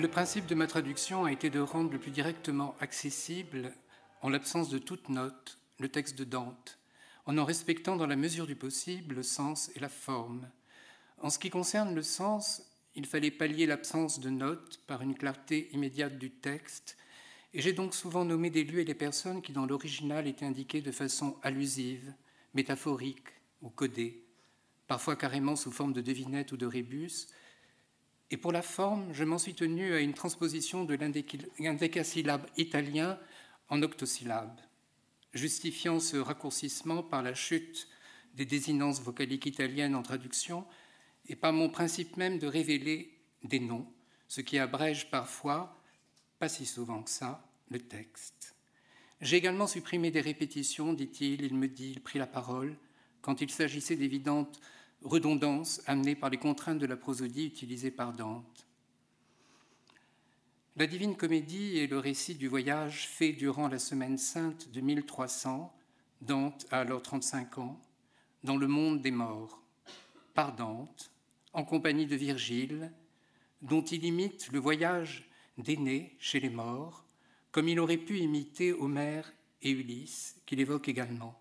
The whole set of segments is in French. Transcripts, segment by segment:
Le principe de ma traduction a été de rendre le plus directement accessible, en l'absence de toute note, le texte de Dante, en en respectant dans la mesure du possible le sens et la forme. En ce qui concerne le sens, il fallait pallier l'absence de notes par une clarté immédiate du texte, et j'ai donc souvent nommé des lieux et des personnes qui dans l'original étaient indiqués de façon allusive, métaphorique ou codée, parfois carrément sous forme de devinette ou de rébus, et pour la forme, je m'en suis tenu à une transposition de l'indécasyllabe italien en octosyllabe, justifiant ce raccourcissement par la chute des désinences vocaliques italiennes en traduction et par mon principe même de révéler des noms, ce qui abrège parfois, pas si souvent que ça, le texte. J'ai également supprimé des répétitions, dit-il, il me dit, il prit la parole, quand il s'agissait d'évidentes redondance amenée par les contraintes de la prosodie utilisée par Dante. La Divine Comédie est le récit du voyage fait durant la Semaine Sainte de 1300, Dante a alors 35 ans, dans le monde des morts, par Dante, en compagnie de Virgile, dont il imite le voyage d'aînés chez les morts, comme il aurait pu imiter Homère et Ulysse, qu'il évoque également.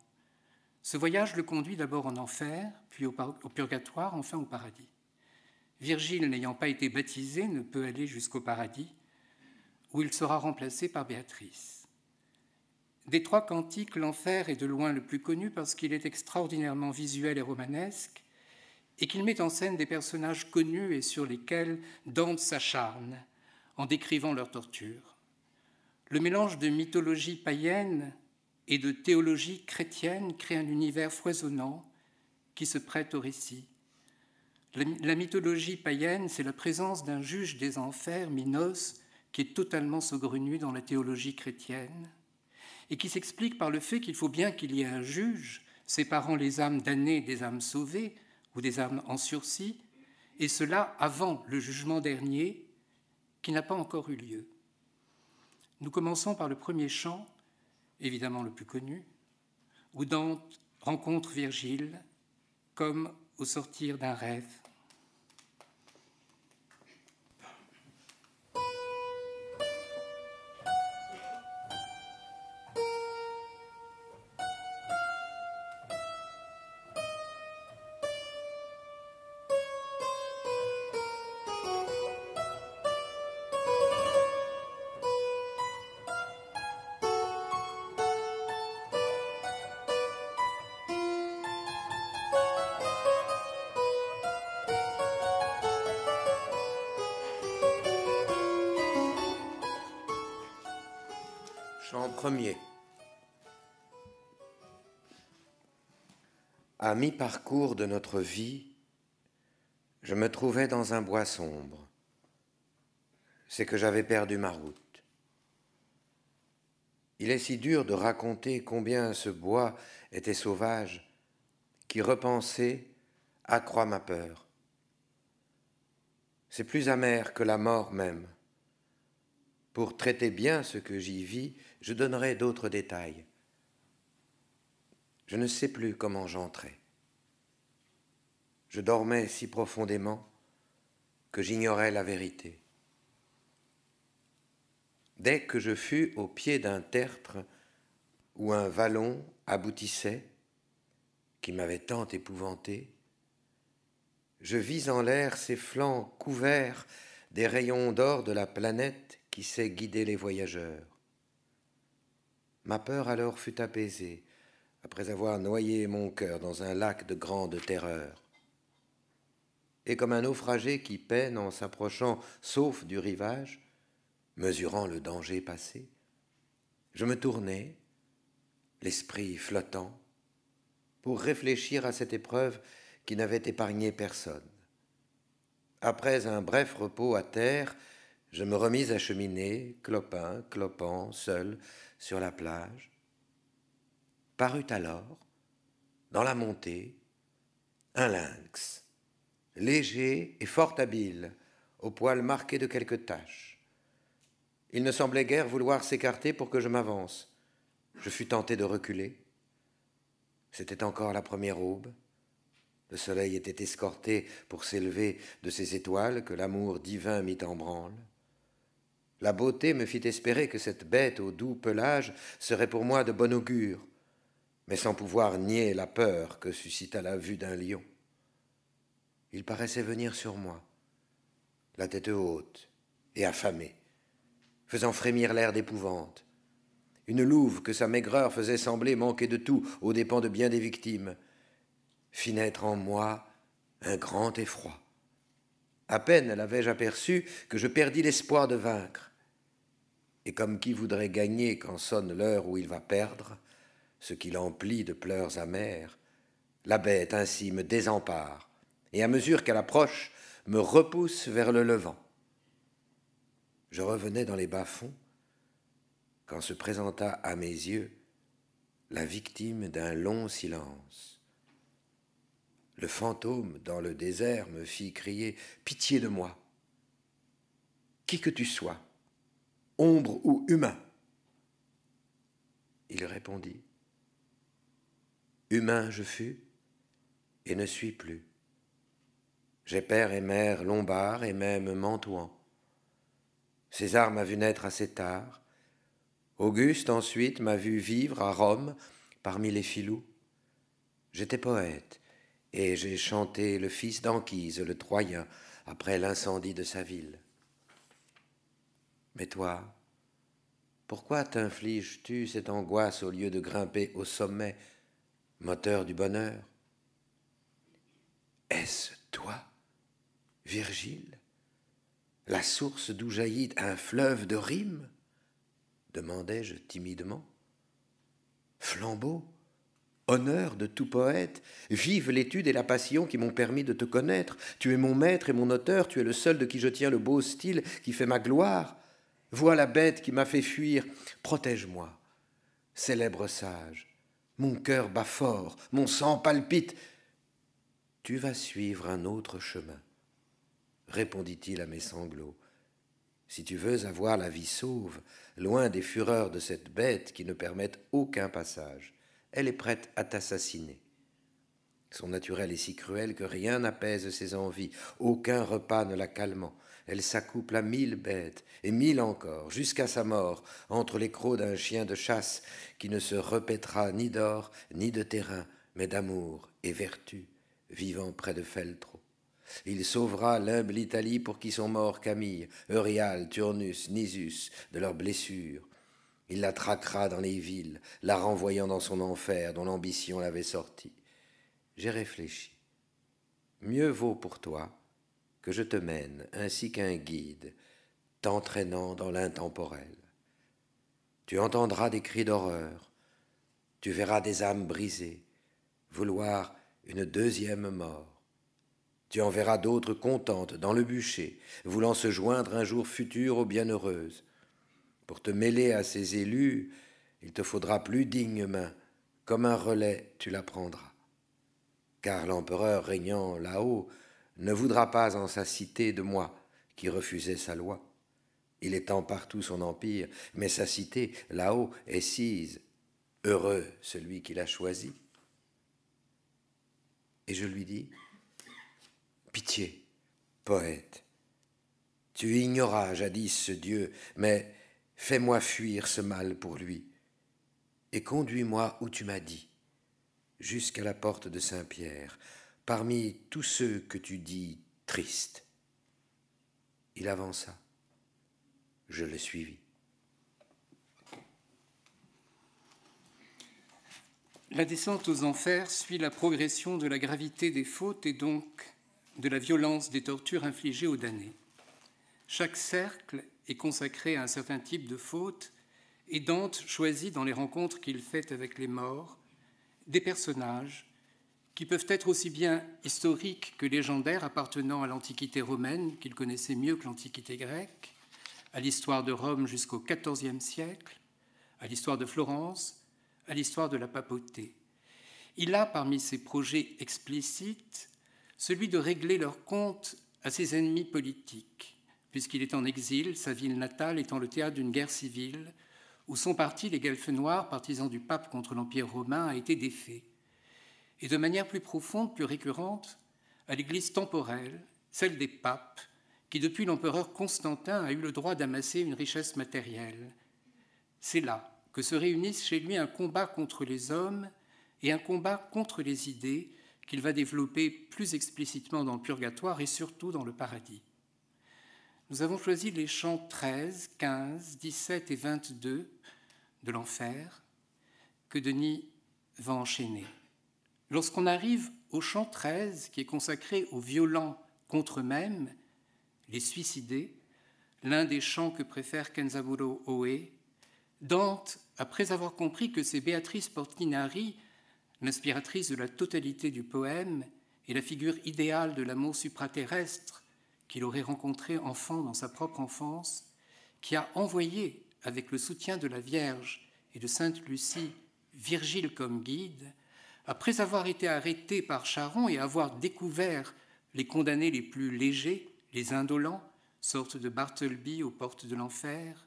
Ce voyage le conduit d'abord en enfer, puis au, purgatoire, enfin au paradis. Virgile, n'ayant pas été baptisé, ne peut aller jusqu'au paradis, où il sera remplacé par Béatrice. Des trois cantiques, l'enfer est de loin le plus connu parce qu'il est extraordinairement visuel et romanesque, et qu'il met en scène des personnages connus et sur lesquels Dante s'acharne en décrivant leur torture. Le mélange de mythologie païenne et de théologie chrétienne crée un univers foisonnant qui se prête au récit. La mythologie païenne, c'est la présence d'un juge des enfers, Minos, qui est totalement saugrenu dans la théologie chrétienne, et qui s'explique par le fait qu'il faut bien qu'il y ait un juge séparant les âmes damnées des âmes sauvées ou des âmes en sursis, et cela avant le jugement dernier qui n'a pas encore eu lieu. Nous commençons par le premier chant, évidemment le plus connu, où Dante rencontre Virgile comme au sortir d'un rêve. à mi-parcours de notre vie, je me trouvais dans un bois sombre. C'est que j'avais perdu ma route. Il est si dur de raconter combien ce bois était sauvage, qui repenser accroît ma peur. C'est plus amer que la mort même. Pour traiter bien ce que j'y vis, je donnerai d'autres détails. Je ne sais plus comment j'entrais. Je dormais si profondément que j'ignorais la vérité. Dès que je fus au pied d'un tertre où un vallon aboutissait, qui m'avait tant épouvanté, je vis en l'air ses flancs couverts des rayons d'or de la planète qui sait guider les voyageurs. Ma peur alors fut apaisée, après avoir noyé mon cœur dans un lac de grande terreur. Et comme un naufragé qui peine en s'approchant, sauf du rivage, mesurant le danger passé, je me tournai, l'esprit flottant, pour réfléchir à cette épreuve qui n'avait épargné personne. Après un bref repos à terre, je me remis à cheminer, clopin, clopant, seul, sur la plage, parut alors, dans la montée, un lynx, léger et fort habile, au poil marqué de quelques taches. Il ne semblait guère vouloir s'écarter pour que je m'avance. Je fus tenté de reculer. C'était encore la première aube. Le soleil était escorté pour s'élever de ces étoiles que l'amour divin mit en branle. La beauté me fit espérer que cette bête au doux pelage serait pour moi de bon augure, mais sans pouvoir nier la peur que suscita la vue d'un lion. Il paraissait venir sur moi, la tête haute et affamée, faisant frémir l'air d'épouvante. Une louve que sa maigreur faisait sembler manquer de tout aux dépens de bien des victimes, fit naître en moi un grand effroi. À peine l'avais-je aperçu que je perdis l'espoir de vaincre. Et comme qui voudrait gagner quand sonne l'heure où il va perdre, ce qui l'emplit de pleurs amères. La bête ainsi me désempare, et à mesure qu'elle approche, me repousse vers le levant. Je revenais dans les bas-fonds, quand se présenta à mes yeux la victime d'un long silence. Le fantôme dans le désert me fit crier Pitié de moi Qui que tu sois, ombre ou humain Il répondit Humain je fus et ne suis plus. J'ai père et mère lombards et même Mantouan César m'a vu naître assez tard. Auguste ensuite m'a vu vivre à Rome parmi les filous. J'étais poète et j'ai chanté le fils d'Anquise, le Troyen, après l'incendie de sa ville. Mais toi, pourquoi t'infliges-tu cette angoisse au lieu de grimper au sommet moteur du bonheur Est-ce toi, Virgile, la source d'où jaillit un fleuve de rimes demandai-je timidement. Flambeau, honneur de tout poète, vive l'étude et la passion qui m'ont permis de te connaître. Tu es mon maître et mon auteur, tu es le seul de qui je tiens le beau style qui fait ma gloire. Vois la bête qui m'a fait fuir, protège-moi. Célèbre sage, mon cœur bat fort, mon sang palpite. Tu vas suivre un autre chemin, répondit-il à mes sanglots. Si tu veux avoir la vie sauve, loin des fureurs de cette bête qui ne permettent aucun passage, elle est prête à t'assassiner. Son naturel est si cruel que rien n'apaise ses envies, aucun repas ne la calmant elle s'accouple à mille bêtes, et mille encore, jusqu'à sa mort, entre les crocs d'un chien de chasse, qui ne se répétera ni d'or, ni de terrain, mais d'amour et vertu, vivant près de Feltro. Il sauvera l'humble Italie pour qui sont morts Camille, Eurial, Turnus, Nisus, de leurs blessures. Il la traquera dans les villes, la renvoyant dans son enfer dont l'ambition l'avait sortie. J'ai réfléchi. Mieux vaut pour toi je te mène, ainsi qu'un guide, t'entraînant dans l'intemporel. Tu entendras des cris d'horreur, tu verras des âmes brisées, vouloir une deuxième mort. Tu en verras d'autres contentes dans le bûcher, voulant se joindre un jour futur aux bienheureuses. Pour te mêler à ces élus, il te faudra plus digne main, comme un relais tu la prendras. Car l'empereur régnant là-haut ne voudra pas en sa cité de moi, qui refusais sa loi. Il étend partout son empire, mais sa cité, là-haut, est sise. Heureux celui qui l'a choisi. Et je lui dis Pitié, poète, tu ignoras jadis ce Dieu, mais fais-moi fuir ce mal pour lui, et conduis-moi où tu m'as dit, jusqu'à la porte de Saint-Pierre, parmi tous ceux que tu dis tristes. Il avança. Je le suivis. La descente aux enfers suit la progression de la gravité des fautes et donc de la violence des tortures infligées aux damnés. Chaque cercle est consacré à un certain type de faute et Dante choisit dans les rencontres qu'il fait avec les morts des personnages qui peuvent être aussi bien historiques que légendaires appartenant à l'Antiquité romaine, qu'il connaissait mieux que l'Antiquité grecque, à l'histoire de Rome jusqu'au XIVe siècle, à l'histoire de Florence, à l'histoire de la papauté. Il a parmi ses projets explicites celui de régler leur compte à ses ennemis politiques, puisqu'il est en exil, sa ville natale étant le théâtre d'une guerre civile, où son parti, les Guelfes Noirs, partisans du pape contre l'Empire romain, a été défait et de manière plus profonde, plus récurrente, à l'Église temporelle, celle des papes, qui depuis l'empereur Constantin a eu le droit d'amasser une richesse matérielle. C'est là que se réunissent chez lui un combat contre les hommes et un combat contre les idées qu'il va développer plus explicitement dans le purgatoire et surtout dans le paradis. Nous avons choisi les chants 13, 15, 17 et 22 de l'enfer que Denis va enchaîner. Lorsqu'on arrive au chant 13, qui est consacré aux violents contre eux-mêmes, les suicidés, l'un des chants que préfère Kenzaburo Oe, Dante, après avoir compris que c'est Béatrice Portinari, l'inspiratrice de la totalité du poème et la figure idéale de l'amour supraterrestre qu'il aurait rencontré enfant dans sa propre enfance, qui a envoyé, avec le soutien de la Vierge et de Sainte Lucie, Virgile comme guide, après avoir été arrêté par Charon et avoir découvert les condamnés les plus légers, les indolents, sorte de Bartleby aux portes de l'enfer,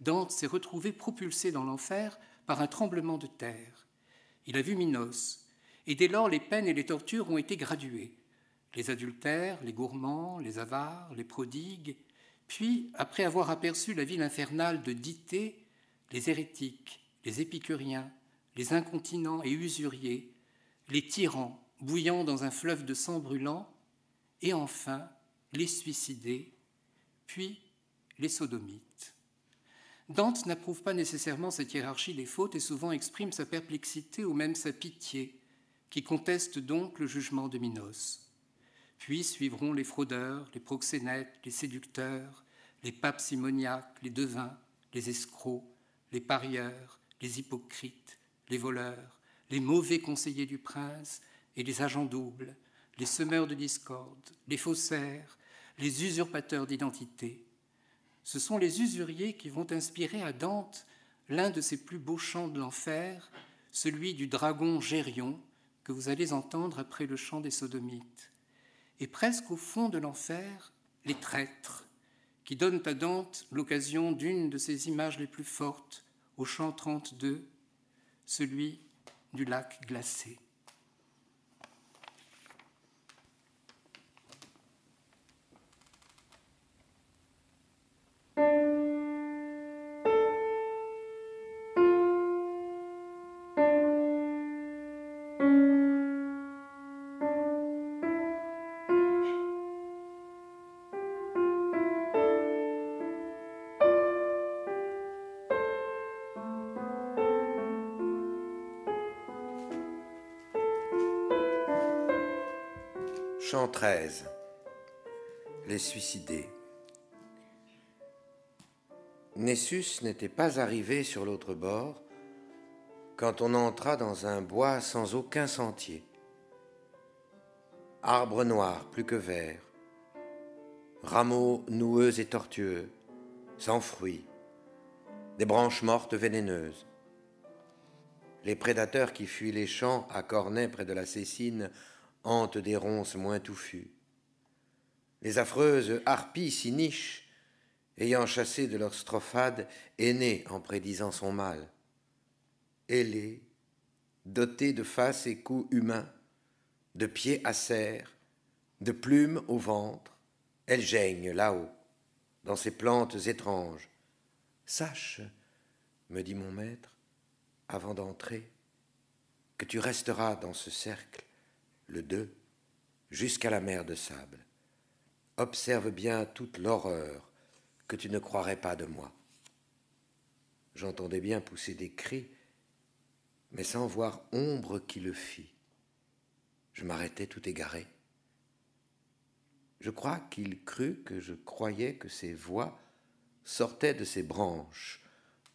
Dante s'est retrouvé propulsé dans l'enfer par un tremblement de terre. Il a vu Minos, et dès lors les peines et les tortures ont été graduées. Les adultères, les gourmands, les avares, les prodigues, puis, après avoir aperçu la ville infernale de Dité, les hérétiques, les épicuriens, les incontinents et usuriers, les tyrans bouillant dans un fleuve de sang brûlant, et enfin les suicidés, puis les sodomites. Dante n'approuve pas nécessairement cette hiérarchie des fautes et souvent exprime sa perplexité ou même sa pitié, qui conteste donc le jugement de Minos. Puis suivront les fraudeurs, les proxénètes, les séducteurs, les papes simoniaques, les devins, les escrocs, les parieurs, les hypocrites, les voleurs, les mauvais conseillers du prince et les agents doubles, les semeurs de discorde, les faussaires, les usurpateurs d'identité. Ce sont les usuriers qui vont inspirer à Dante l'un de ses plus beaux chants de l'enfer, celui du dragon Gérion, que vous allez entendre après le chant des sodomites. Et presque au fond de l'enfer, les traîtres, qui donnent à Dante l'occasion d'une de ses images les plus fortes, au chant 32, celui du lac glacé. Nessus n'était pas arrivé sur l'autre bord quand on entra dans un bois sans aucun sentier. Arbres noirs plus que verts, rameaux noueux et tortueux, sans fruits, des branches mortes vénéneuses. Les prédateurs qui fuient les champs à Cornet près de la Cécine hantent des ronces moins touffues les affreuses harpies s'y nichent, ayant chassé de leur strophade aînée en prédisant son mal. Ailée, dotée de face et cou humains, de pieds à serre, de plumes au ventre, elle geigne là-haut, dans ces plantes étranges. Sache, me dit mon maître, avant d'entrer, que tu resteras dans ce cercle, le deux, jusqu'à la mer de sable. Observe bien toute l'horreur que tu ne croirais pas de moi. J'entendais bien pousser des cris, mais sans voir ombre qui le fit. Je m'arrêtais tout égaré. Je crois qu'il crut que je croyais que ces voix sortaient de ces branches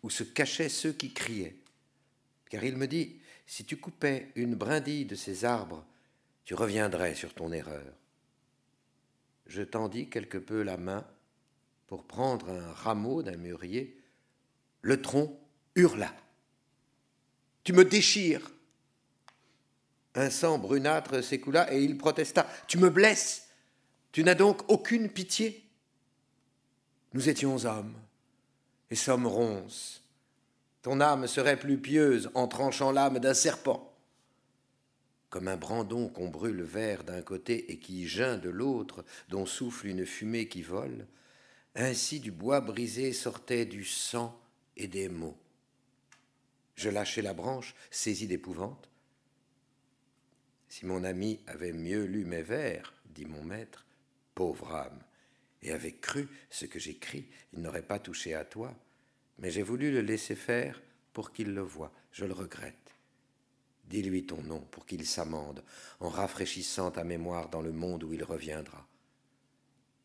où se cachaient ceux qui criaient. Car il me dit, si tu coupais une brindille de ces arbres, tu reviendrais sur ton erreur je tendis quelque peu la main pour prendre un rameau d'un mûrier. Le tronc hurla. Tu me déchires. Un sang brunâtre s'écoula et il protesta. Tu me blesses. Tu n'as donc aucune pitié. Nous étions hommes et sommes ronces. Ton âme serait plus pieuse en tranchant l'âme d'un serpent comme un brandon qu'on brûle vert d'un côté et qui geint de l'autre, dont souffle une fumée qui vole, ainsi du bois brisé sortait du sang et des mots. Je lâchai la branche, saisi d'épouvante. Si mon ami avait mieux lu mes vers, dit mon maître, pauvre âme, et avait cru ce que j'écris, il n'aurait pas touché à toi, mais j'ai voulu le laisser faire pour qu'il le voie, je le regrette. Dis-lui ton nom pour qu'il s'amende en rafraîchissant ta mémoire dans le monde où il reviendra.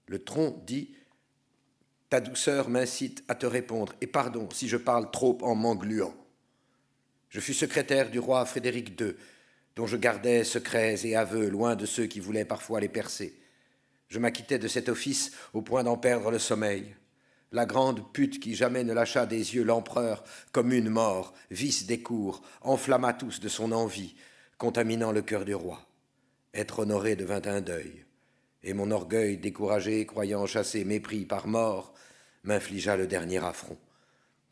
Le tronc dit Ta douceur m'incite à te répondre, et pardon si je parle trop en m'engluant. Je fus secrétaire du roi Frédéric II, dont je gardais secrets et aveux loin de ceux qui voulaient parfois les percer. Je m'acquittais de cet office au point d'en perdre le sommeil la grande pute qui jamais ne lâcha des yeux l'empereur, comme une mort, vice des cours, enflamma tous de son envie, contaminant le cœur du roi. Être honoré devint un deuil, et mon orgueil découragé, croyant chasser mépris par mort, m'infligea le dernier affront.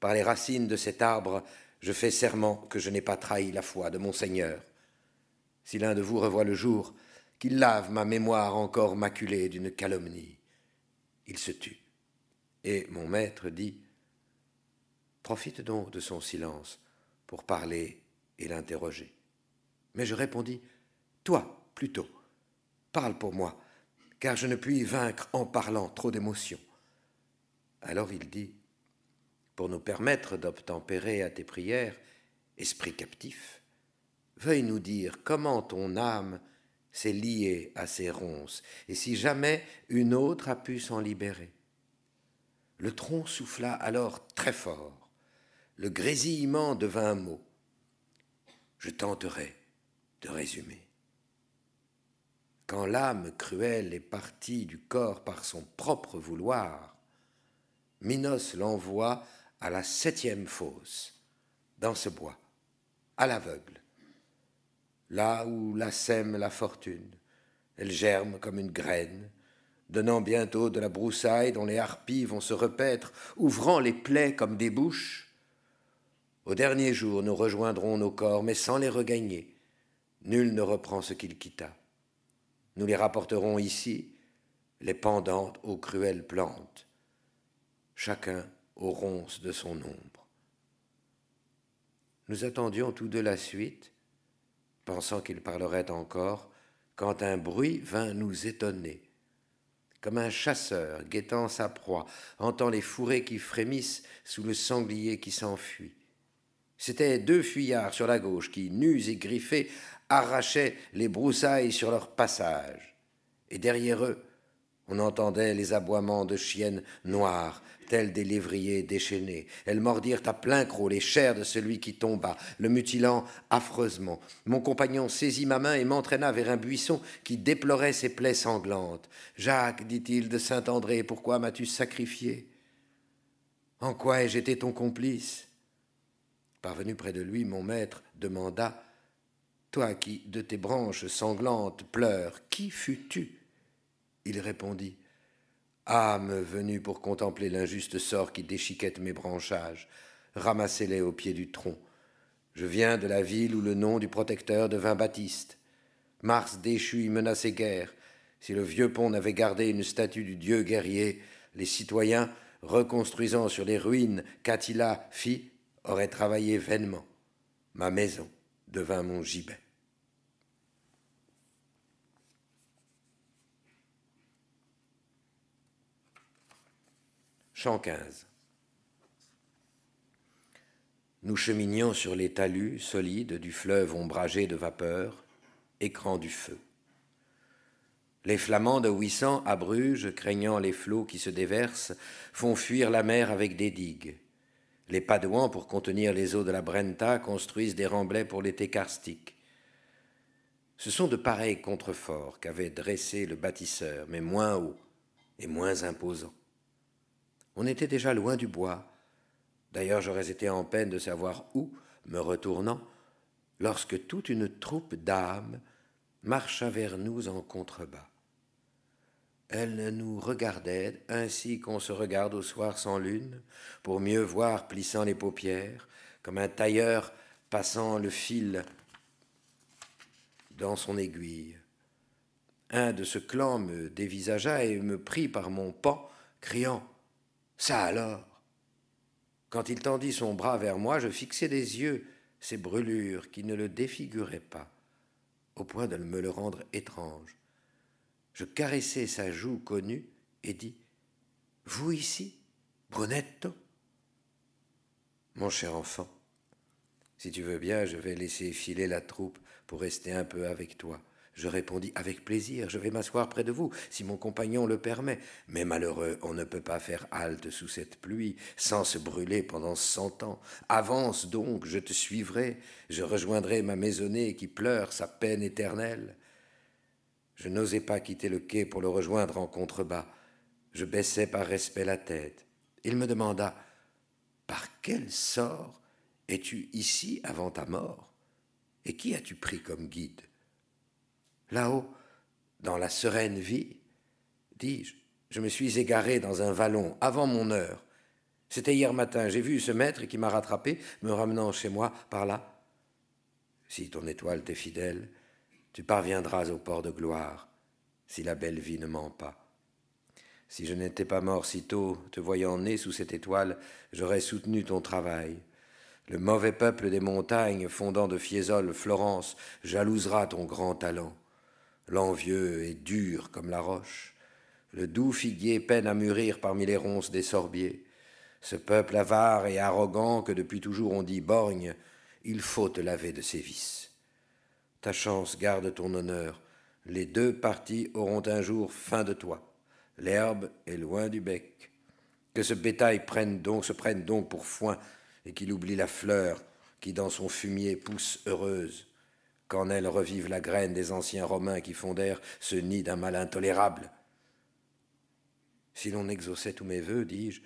Par les racines de cet arbre, je fais serment que je n'ai pas trahi la foi de mon Seigneur. Si l'un de vous revoit le jour, qu'il lave ma mémoire encore maculée d'une calomnie. Il se tut. Et mon maître dit, Profite donc de son silence pour parler et l'interroger. Mais je répondis, Toi, plutôt, parle pour moi, car je ne puis vaincre en parlant trop d'émotions. Alors il dit, Pour nous permettre d'obtempérer à tes prières, esprit captif, veuille nous dire comment ton âme s'est liée à ces ronces, et si jamais une autre a pu s'en libérer. Le tronc souffla alors très fort. Le grésillement devint un mot. Je tenterai de résumer. Quand l'âme cruelle est partie du corps par son propre vouloir, Minos l'envoie à la septième fosse, dans ce bois, à l'aveugle, là où la sème la fortune, elle germe comme une graine, donnant bientôt de la broussaille dont les harpies vont se repaître, ouvrant les plaies comme des bouches. Au dernier jour, nous rejoindrons nos corps, mais sans les regagner. Nul ne reprend ce qu'il quitta. Nous les rapporterons ici, les pendantes aux cruelles plantes, chacun aux ronces de son ombre. Nous attendions tous deux la suite, pensant qu'il parlerait encore, quand un bruit vint nous étonner comme un chasseur guettant sa proie, entend les fourrés qui frémissent sous le sanglier qui s'enfuit. C'étaient deux fuyards sur la gauche qui, nus et griffés, arrachaient les broussailles sur leur passage. Et derrière eux, on entendait les aboiements de chiennes noires des lévriers déchaînés. Elles mordirent à plein croc les chairs de celui qui tomba, le mutilant affreusement. Mon compagnon saisit ma main et m'entraîna vers un buisson qui déplorait ses plaies sanglantes. Jacques, dit-il de Saint-André, pourquoi m'as-tu sacrifié En quoi ai-je été ton complice Parvenu près de lui, mon maître demanda Toi qui, de tes branches sanglantes, pleures, qui fus-tu Il répondit Âme venue pour contempler l'injuste sort qui déchiquette mes branchages, ramassez-les au pied du tronc. Je viens de la ville où le nom du protecteur devint Baptiste. Mars déchu menaçait guerre. Si le vieux pont n'avait gardé une statue du dieu guerrier, les citoyens, reconstruisant sur les ruines qu'Attila fit, auraient travaillé vainement. Ma maison devint mon gibet. Chant 15. Nous cheminions sur les talus solides du fleuve ombragé de vapeur, écran du feu. Les flamands de 800 à Bruges, craignant les flots qui se déversent, font fuir la mer avec des digues. Les Padouans, pour contenir les eaux de la Brenta, construisent des remblais pour l'été karstique. Ce sont de pareils contreforts qu'avait dressé le bâtisseur, mais moins hauts et moins imposants. On était déjà loin du bois. D'ailleurs, j'aurais été en peine de savoir où, me retournant, lorsque toute une troupe d'âmes marcha vers nous en contrebas. Elles nous regardaient ainsi qu'on se regarde au soir sans lune, pour mieux voir plissant les paupières, comme un tailleur passant le fil dans son aiguille. Un de ce clan me dévisagea et me prit par mon pan, criant ça alors Quand il tendit son bras vers moi, je fixai des yeux ses brûlures qui ne le défiguraient pas, au point de me le rendre étrange. Je caressai sa joue connue et dis Vous ici, Brunetto Mon cher enfant, si tu veux bien, je vais laisser filer la troupe pour rester un peu avec toi. Je répondis Avec plaisir, je vais m'asseoir près de vous, si mon compagnon le permet. Mais malheureux, on ne peut pas faire halte sous cette pluie, sans se brûler pendant cent ans. Avance donc, je te suivrai, je rejoindrai ma maisonnée qui pleure sa peine éternelle. Je n'osais pas quitter le quai pour le rejoindre en contrebas. Je baissais par respect la tête. Il me demanda Par quel sort es-tu ici avant ta mort Et qui as-tu pris comme guide Là-haut, dans la sereine vie, dis-je, je me suis égaré dans un vallon avant mon heure. C'était hier matin, j'ai vu ce maître qui m'a rattrapé, me ramenant chez moi par là. Si ton étoile t'est fidèle, tu parviendras au port de gloire, si la belle vie ne ment pas. Si je n'étais pas mort si tôt, te voyant né sous cette étoile, j'aurais soutenu ton travail. Le mauvais peuple des montagnes, fondant de Fiesole, Florence, jalousera ton grand talent. L'envieux est dur comme la roche. Le doux figuier peine à mûrir parmi les ronces des sorbiers. Ce peuple avare et arrogant que depuis toujours on dit borgne, il faut te laver de ses vices. Ta chance garde ton honneur. Les deux parties auront un jour fin de toi. L'herbe est loin du bec. Que ce bétail prenne donc, se prenne donc pour foin, et qu'il oublie la fleur qui dans son fumier pousse heureuse qu'en elle revive la graine des anciens Romains qui fondèrent ce nid d'un mal intolérable. Si l'on exauçait tous mes voeux, dis-je,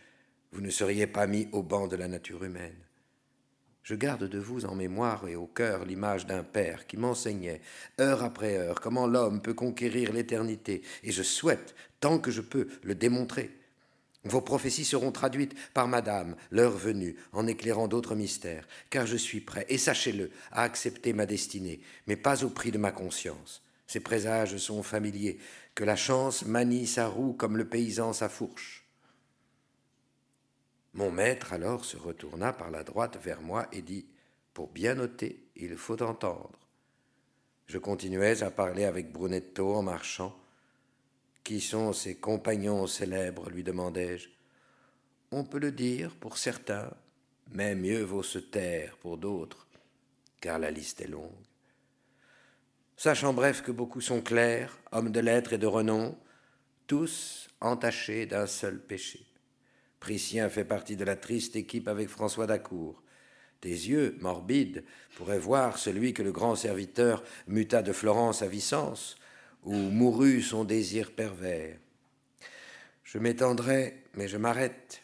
vous ne seriez pas mis au banc de la nature humaine. Je garde de vous en mémoire et au cœur l'image d'un père qui m'enseignait, heure après heure, comment l'homme peut conquérir l'éternité, et je souhaite, tant que je peux, le démontrer. Vos prophéties seront traduites par Madame, l'heure venue, en éclairant d'autres mystères, car je suis prêt, et sachez-le, à accepter ma destinée, mais pas au prix de ma conscience. Ces présages sont familiers, que la chance manie sa roue comme le paysan sa fourche. Mon maître alors se retourna par la droite vers moi et dit Pour bien noter, il faut entendre. Je continuais à parler avec Brunetto en marchant, qui sont ses compagnons célèbres lui demandai-je. On peut le dire pour certains, mais mieux vaut se taire pour d'autres, car la liste est longue. Sachant bref que beaucoup sont clairs, hommes de lettres et de renom, tous entachés d'un seul péché. Priscien fait partie de la triste équipe avec François d'Acour. Des yeux, morbides, pourraient voir celui que le grand serviteur muta de Florence à Vicence, où mourut son désir pervers. Je m'étendrai, mais je m'arrête,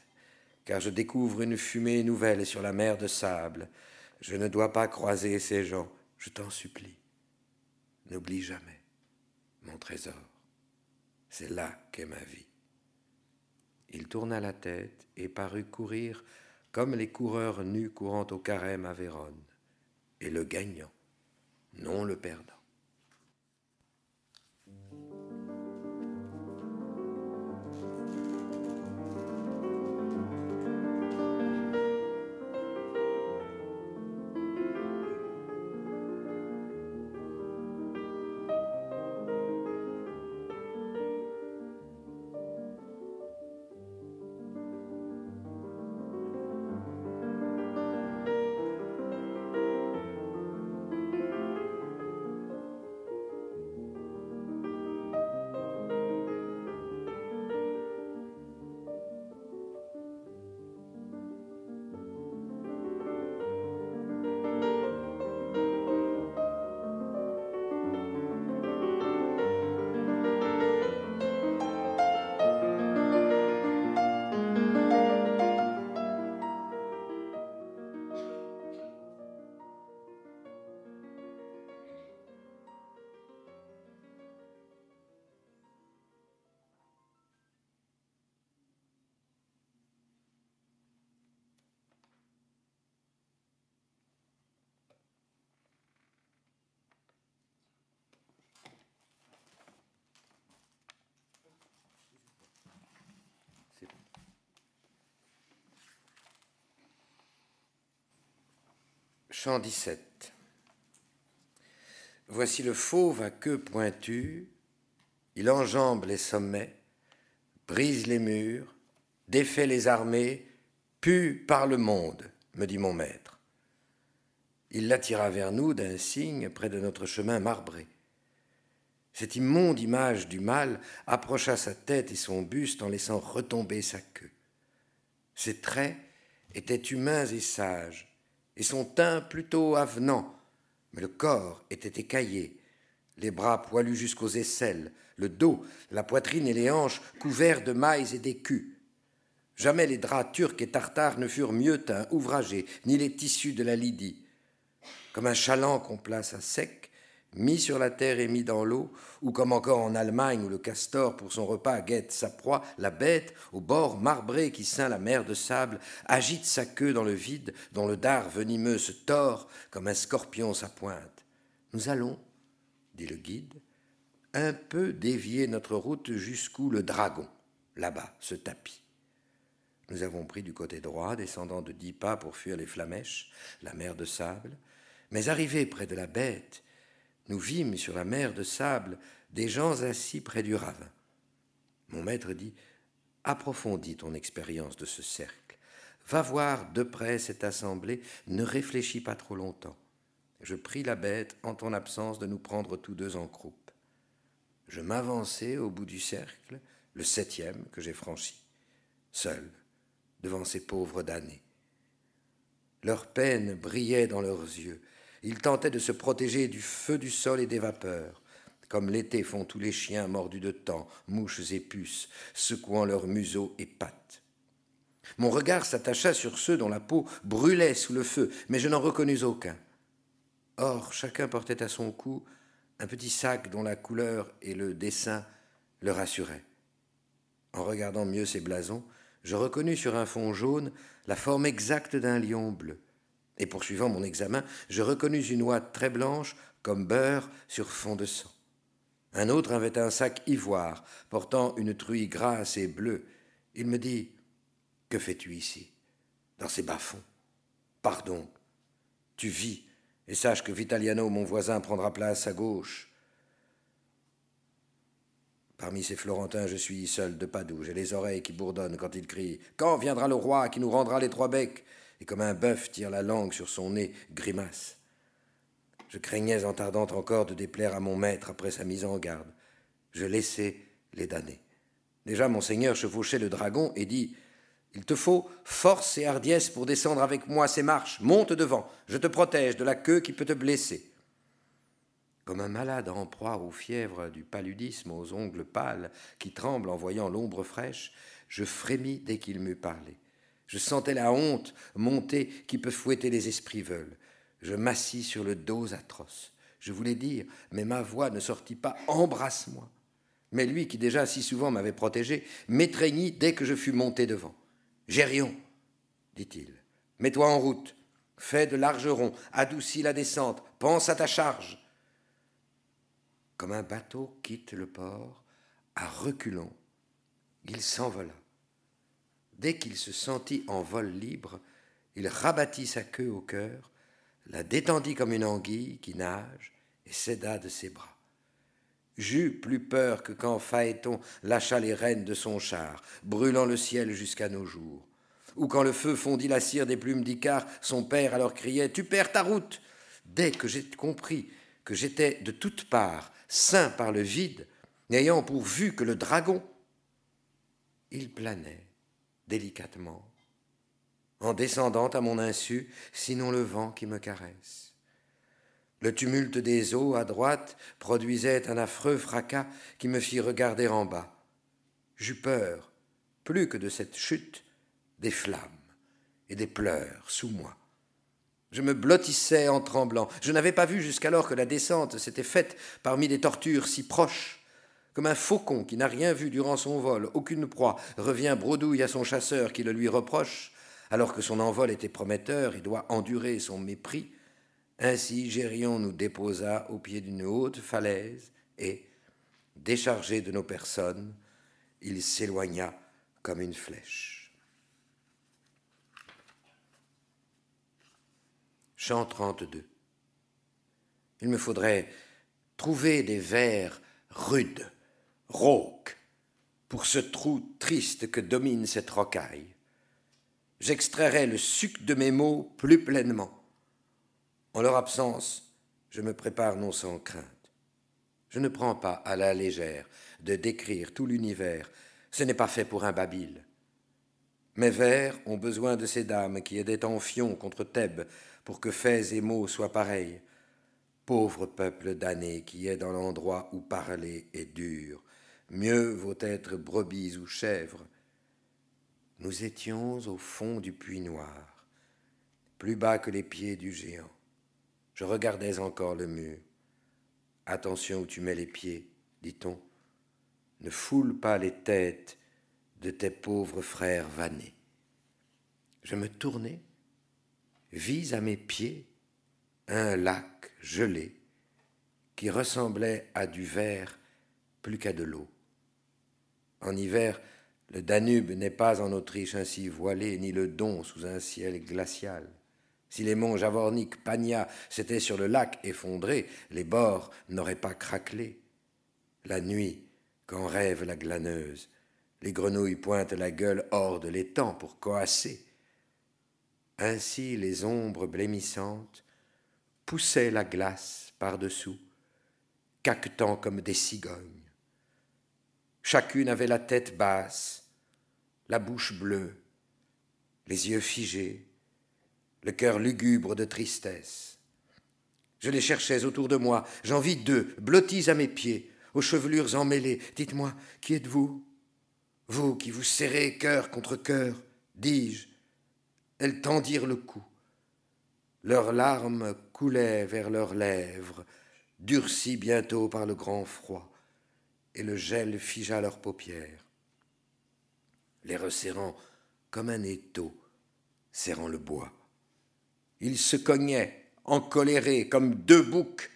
car je découvre une fumée nouvelle sur la mer de sable. Je ne dois pas croiser ces gens, je t'en supplie. N'oublie jamais mon trésor. C'est là qu'est ma vie. Il tourna la tête et parut courir comme les coureurs nus courant au carême à Vérone, et le gagnant, non le perdant. Chant 17. Voici le fauve à queue pointue, il enjambe les sommets, brise les murs, défait les armées, pue par le monde, me dit mon maître. Il l'attira vers nous d'un signe près de notre chemin marbré. Cette immonde image du mal approcha sa tête et son buste en laissant retomber sa queue. Ses traits étaient humains et sages, et son teint plutôt avenant. Mais le corps était écaillé, les bras poilus jusqu'aux aisselles, le dos, la poitrine et les hanches couverts de mailles et d'écus. Jamais les draps turcs et tartares ne furent mieux teints, ouvragés, ni les tissus de la Lydie. Comme un chaland qu'on place à sec, mis sur la terre et mis dans l'eau, ou comme encore en Allemagne où le castor pour son repas guette sa proie, la bête, au bord marbré qui ceint la mer de sable, agite sa queue dans le vide, dont le dard venimeux se tord comme un scorpion sa pointe. Nous allons, dit le guide, un peu dévier notre route jusqu'où le dragon, là-bas, se tapit. Nous avons pris du côté droit, descendant de dix pas pour fuir les flamèches, la mer de sable, mais arrivés près de la bête, nous vîmes sur la mer de sable des gens assis près du ravin. Mon maître dit Approfondis ton expérience de ce cercle. Va voir de près cette assemblée, ne réfléchis pas trop longtemps. Je pris la bête, en ton absence, de nous prendre tous deux en croupe. Je m'avançai au bout du cercle, le septième que j'ai franchi, seul, devant ces pauvres damnés. Leur peine brillait dans leurs yeux, ils tentaient de se protéger du feu du sol et des vapeurs, comme l'été font tous les chiens mordus de temps, mouches et puces, secouant leurs museaux et pattes. Mon regard s'attacha sur ceux dont la peau brûlait sous le feu, mais je n'en reconnus aucun. Or, chacun portait à son cou un petit sac dont la couleur et le dessin le rassuraient. En regardant mieux ces blasons, je reconnus sur un fond jaune la forme exacte d'un lion bleu. Et poursuivant mon examen, je reconnus une oie très blanche comme beurre sur fond de sang. Un autre avait un sac ivoire portant une truie grasse et bleue. Il me dit Que fais-tu ici Dans ces bas-fonds Pardon, tu vis, et sache que Vitaliano, mon voisin, prendra place à gauche. Parmi ces Florentins, je suis seul de Padoue. J'ai les oreilles qui bourdonnent quand il crient, « Quand viendra le roi qui nous rendra les trois becs et comme un bœuf tire la langue sur son nez, grimace. Je craignais en tardant encore de déplaire à mon maître après sa mise en garde. Je laissais les damnés. Déjà, mon seigneur chevauchait le dragon et dit Il te faut force et hardiesse pour descendre avec moi ces marches. Monte devant, je te protège de la queue qui peut te blesser. Comme un malade en proie aux fièvres du paludisme, aux ongles pâles, qui tremble en voyant l'ombre fraîche, je frémis dès qu'il m'eut parlé. Je sentais la honte monter qui peut fouetter les esprits veuls. Je m'assis sur le dos atroce. Je voulais dire, mais ma voix ne sortit pas Embrasse-moi. Mais lui, qui déjà si souvent m'avait protégé, m'étreignit dès que je fus monté devant. Gérion, dit-il, mets-toi en route, fais de larges ronds, adoucis la descente, pense à ta charge. Comme un bateau quitte le port, à reculons, il s'envola. Dès qu'il se sentit en vol libre, il rabattit sa queue au cœur, la détendit comme une anguille qui nage et céda de ses bras. J'eus plus peur que quand Phaéton lâcha les rênes de son char, brûlant le ciel jusqu'à nos jours, ou quand le feu fondit la cire des plumes d'Icare, son père alors criait Tu perds ta route Dès que j'ai compris que j'étais de toutes parts, saint par le vide, n'ayant pour vue que le dragon, il planait délicatement, en descendant à mon insu, sinon le vent qui me caresse. Le tumulte des eaux à droite produisait un affreux fracas qui me fit regarder en bas. J'eus peur, plus que de cette chute, des flammes et des pleurs sous moi. Je me blottissais en tremblant. Je n'avais pas vu jusqu'alors que la descente s'était faite parmi des tortures si proches. Comme un faucon qui n'a rien vu durant son vol, aucune proie, revient bredouille à son chasseur qui le lui reproche, alors que son envol était prometteur et doit endurer son mépris, ainsi Gérion nous déposa au pied d'une haute falaise et, déchargé de nos personnes, il s'éloigna comme une flèche. Chant 32. Il me faudrait trouver des vers rudes rauque, pour ce trou triste que domine cette rocaille. J'extrairai le suc de mes mots plus pleinement. En leur absence, je me prépare non sans crainte. Je ne prends pas à la légère de décrire tout l'univers, ce n'est pas fait pour un Babile. Mes vers ont besoin de ces dames qui aidaient fion contre Thèbes pour que faits et mots soient pareils. Pauvre peuple damné qui est dans l'endroit où parler est dur, Mieux vaut être brebis ou chèvre. Nous étions au fond du puits noir, plus bas que les pieds du géant. Je regardais encore le mur. Attention où tu mets les pieds, dit-on. Ne foule pas les têtes de tes pauvres frères vannés. Je me tournai, vis à mes pieds un lac gelé qui ressemblait à du verre plus qu'à de l'eau. En hiver, le Danube n'est pas en Autriche ainsi voilé, ni le Don sous un ciel glacial. Si les monts Javornik, Pania s'étaient sur le lac effondrés, les bords n'auraient pas craquelé. La nuit, quand rêve la glaneuse, les grenouilles pointent la gueule hors de l'étang pour coasser. Ainsi les ombres blêmissantes poussaient la glace par-dessous, caquetant comme des cigognes. Chacune avait la tête basse, la bouche bleue, les yeux figés, le cœur lugubre de tristesse. Je les cherchais autour de moi, j'en vis deux, blottis à mes pieds, aux chevelures emmêlées. Dites-moi, qui êtes-vous Vous qui vous serrez cœur contre cœur, dis-je. Elles tendirent le cou. Leurs larmes coulaient vers leurs lèvres, durcies bientôt par le grand froid et le gel figea leurs paupières, les resserrant comme un étau serrant le bois. Ils se cognaient, encolérés, comme deux boucs.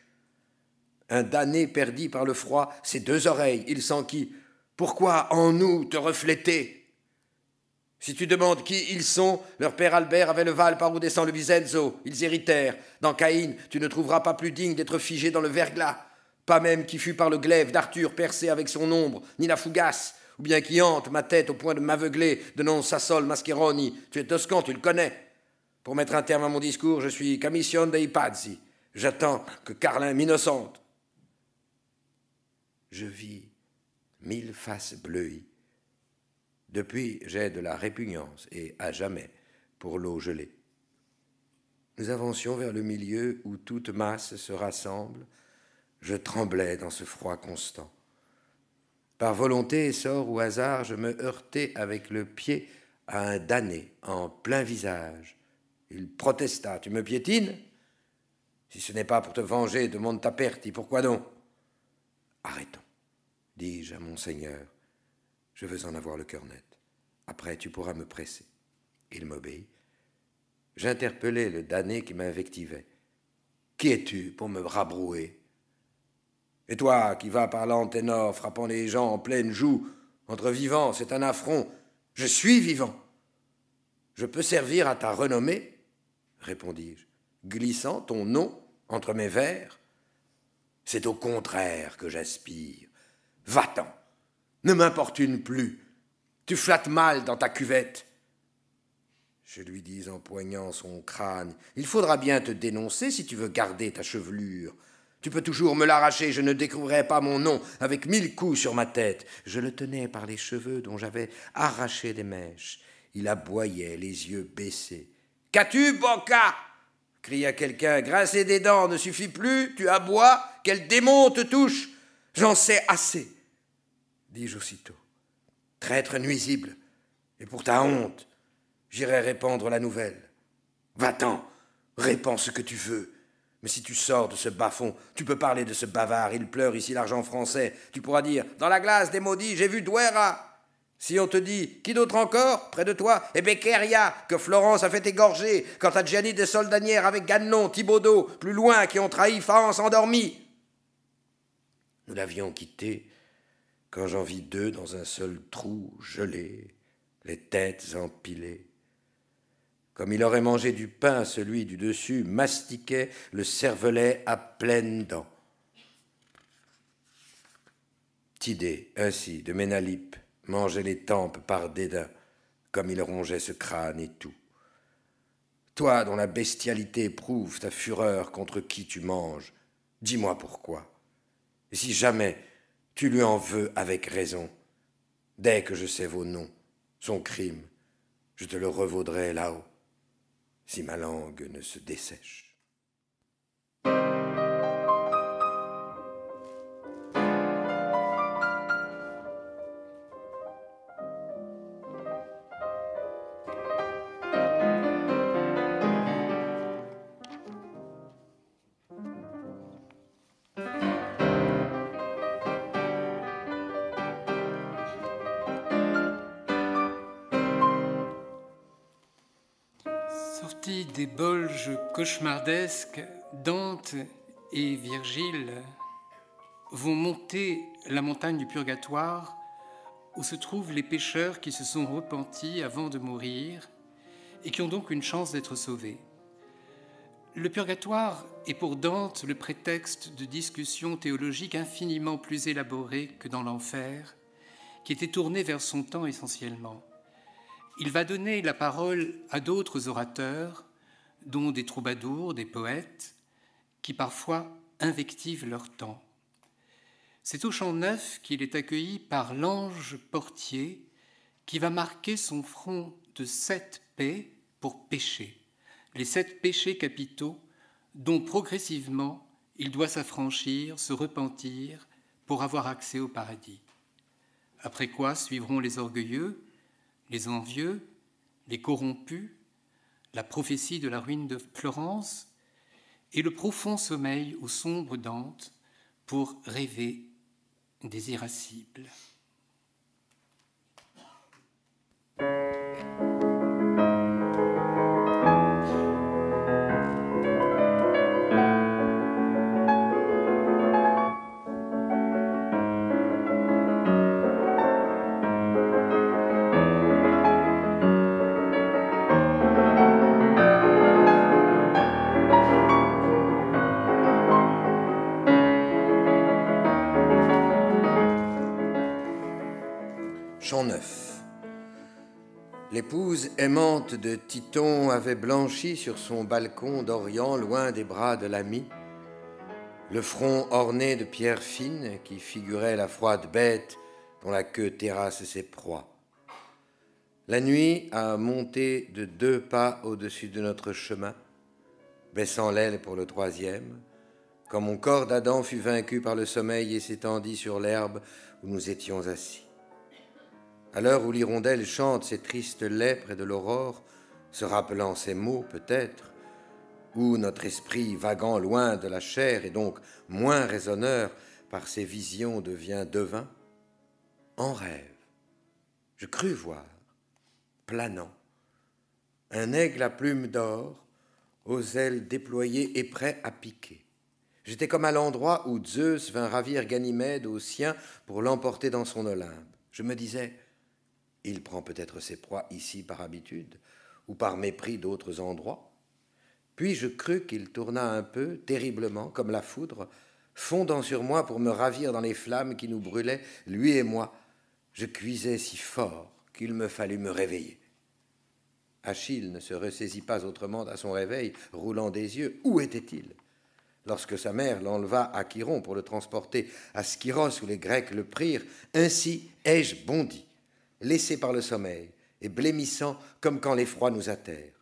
Un damné perdit par le froid, ses deux oreilles, il qui, Pourquoi en nous te refléter Si tu demandes qui ils sont, leur père Albert avait le val par où descend le Visenzo. Ils héritèrent. Dans Caïn, tu ne trouveras pas plus digne d'être figé dans le verglas pas même qui fut par le glaive d'Arthur percé avec son ombre, ni la fougasse, ou bien qui hante ma tête au point de m'aveugler de non Sassol Mascheroni. Tu es toscan, tu le connais. Pour mettre un terme à mon discours, je suis commission dei pazzi. J'attends que Carlin m'innocente. Je vis mille faces bleuies. Depuis, j'ai de la répugnance, et à jamais, pour l'eau gelée. Nous avancions vers le milieu où toute masse se rassemble, je tremblais dans ce froid constant. Par volonté, sort ou hasard, je me heurtai avec le pied à un damné en plein visage. Il protesta. Tu me piétines Si ce n'est pas pour te venger, demande ta perte, pourquoi donc Arrêtons, dis-je à mon Seigneur. Je veux en avoir le cœur net. Après, tu pourras me presser. Il m'obéit. J'interpellai le damné qui m'invectivait. Qui es-tu pour me rabrouer et toi, qui vas par ténor, frappant les gens en pleine joue, entre vivants, c'est un affront. Je suis vivant. Je peux servir à ta renommée répondis-je, glissant ton nom entre mes vers. C'est au contraire que j'aspire. Va-t'en. Ne m'importune plus. Tu flattes mal dans ta cuvette. Je lui dis en poignant son crâne. Il faudra bien te dénoncer si tu veux garder ta chevelure. Tu peux toujours me l'arracher, je ne découvrirai pas mon nom, avec mille coups sur ma tête. Je le tenais par les cheveux dont j'avais arraché des mèches. Il aboyait, les yeux baissés. Qu'as-tu, Boca cria quelqu'un. Grincer des dents ne suffit plus, tu aboies, quel démon te touche J'en sais assez, dis-je aussitôt. Traître nuisible, et pour ta honte, j'irai répandre la nouvelle. Va-t'en, répands ce que tu veux. Mais si tu sors de ce bas-fond, tu peux parler de ce bavard, il pleure ici l'argent français. Tu pourras dire Dans la glace des maudits, j'ai vu Douera. Si on te dit Qui d'autre encore près de toi Eh Beckeria, que Florence a fait égorger, quant à Gianni des Soldanières avec Gannon, Thibaudot, plus loin, qui ont trahi France endormie. Nous l'avions quitté quand j'en vis deux dans un seul trou gelé, les têtes empilées. Comme il aurait mangé du pain, celui du dessus mastiquait le cervelet à pleines dents. Tidée, ainsi, de Ménalipe, mangeait les tempes par dédain, comme il rongeait ce crâne et tout. Toi dont la bestialité prouve ta fureur contre qui tu manges, dis-moi pourquoi. Et si jamais tu lui en veux avec raison, dès que je sais vos noms, son crime, je te le revaudrai là-haut si ma langue ne se dessèche. cauchemardesque, Dante et Virgile vont monter la montagne du purgatoire où se trouvent les pécheurs qui se sont repentis avant de mourir et qui ont donc une chance d'être sauvés. Le purgatoire est pour Dante le prétexte de discussions théologiques infiniment plus élaborées que dans l'enfer, qui était tourné vers son temps essentiellement. Il va donner la parole à d'autres orateurs dont des troubadours, des poètes, qui parfois invectivent leur temps. C'est au champ neuf qu'il est accueilli par l'ange portier qui va marquer son front de sept paix pour pécher, les sept péchés capitaux dont progressivement il doit s'affranchir, se repentir pour avoir accès au paradis. Après quoi suivront les orgueilleux, les envieux, les corrompus, la prophétie de la ruine de Florence et le profond sommeil aux sombres Dante pour rêver des irascibles. L'épouse aimante de Titon avait blanchi sur son balcon d'Orient, loin des bras de l'ami, le front orné de pierres fines qui figurait la froide bête dont la queue terrasse ses proies. La nuit a monté de deux pas au-dessus de notre chemin, baissant l'aile pour le troisième, quand mon corps d'Adam fut vaincu par le sommeil et s'étendit sur l'herbe où nous étions assis à l'heure où l'hirondelle chante ses tristes lèpres et de l'aurore, se rappelant ses mots peut-être, où notre esprit vaguant loin de la chair et donc moins raisonneur par ses visions devient devin, en rêve, je crus voir, planant, un aigle à plumes d'or, aux ailes déployées et prêt à piquer. J'étais comme à l'endroit où Zeus vint ravir Ganymède au sien pour l'emporter dans son Olympe. Je me disais, il prend peut-être ses proies ici par habitude, ou par mépris d'autres endroits. Puis je crus qu'il tourna un peu, terriblement, comme la foudre, fondant sur moi pour me ravir dans les flammes qui nous brûlaient, lui et moi. Je cuisais si fort qu'il me fallut me réveiller. Achille ne se ressaisit pas autrement à son réveil, roulant des yeux. Où était-il Lorsque sa mère l'enleva à Chiron pour le transporter à Skyros où les Grecs le prirent, ainsi ai-je bondi laissé par le sommeil et blêmissant comme quand l'effroi nous atterre.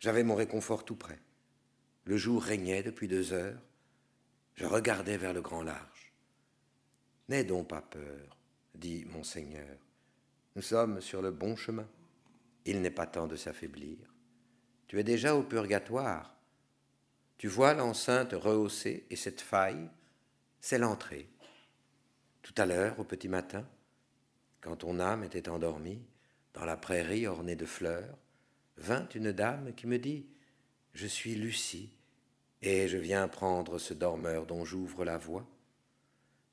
J'avais mon réconfort tout près. Le jour régnait depuis deux heures. Je regardais vers le grand large. N'aie donc pas peur, dit mon Seigneur. Nous sommes sur le bon chemin. Il n'est pas temps de s'affaiblir. Tu es déjà au purgatoire. Tu vois l'enceinte rehaussée et cette faille, c'est l'entrée. Tout à l'heure, au petit matin, quand ton âme était endormie, dans la prairie ornée de fleurs, vint une dame qui me dit Je suis Lucie, et je viens prendre ce dormeur dont j'ouvre la voie.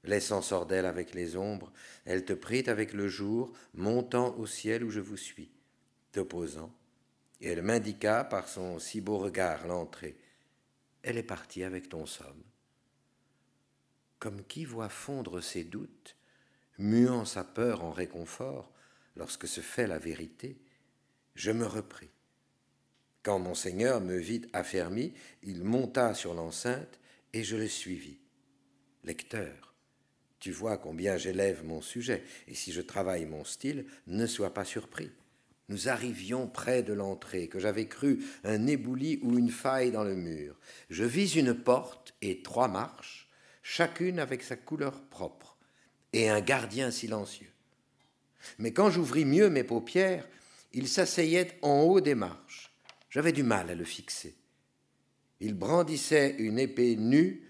Laissant sordelle avec les ombres, elle te prit avec le jour, montant au ciel où je vous suis, t'opposant, et elle m'indiqua par son si beau regard l'entrée. Elle est partie avec ton somme. Comme qui voit fondre ses doutes, muant sa peur en réconfort, lorsque se fait la vérité, je me repris. Quand mon Seigneur me vit affermi, il monta sur l'enceinte et je le suivis. Lecteur, tu vois combien j'élève mon sujet, et si je travaille mon style, ne sois pas surpris. Nous arrivions près de l'entrée, que j'avais cru un éboulis ou une faille dans le mur. Je vis une porte et trois marches, chacune avec sa couleur propre et un gardien silencieux. Mais quand j'ouvris mieux mes paupières, il s'asseyait en haut des marches. J'avais du mal à le fixer. Il brandissait une épée nue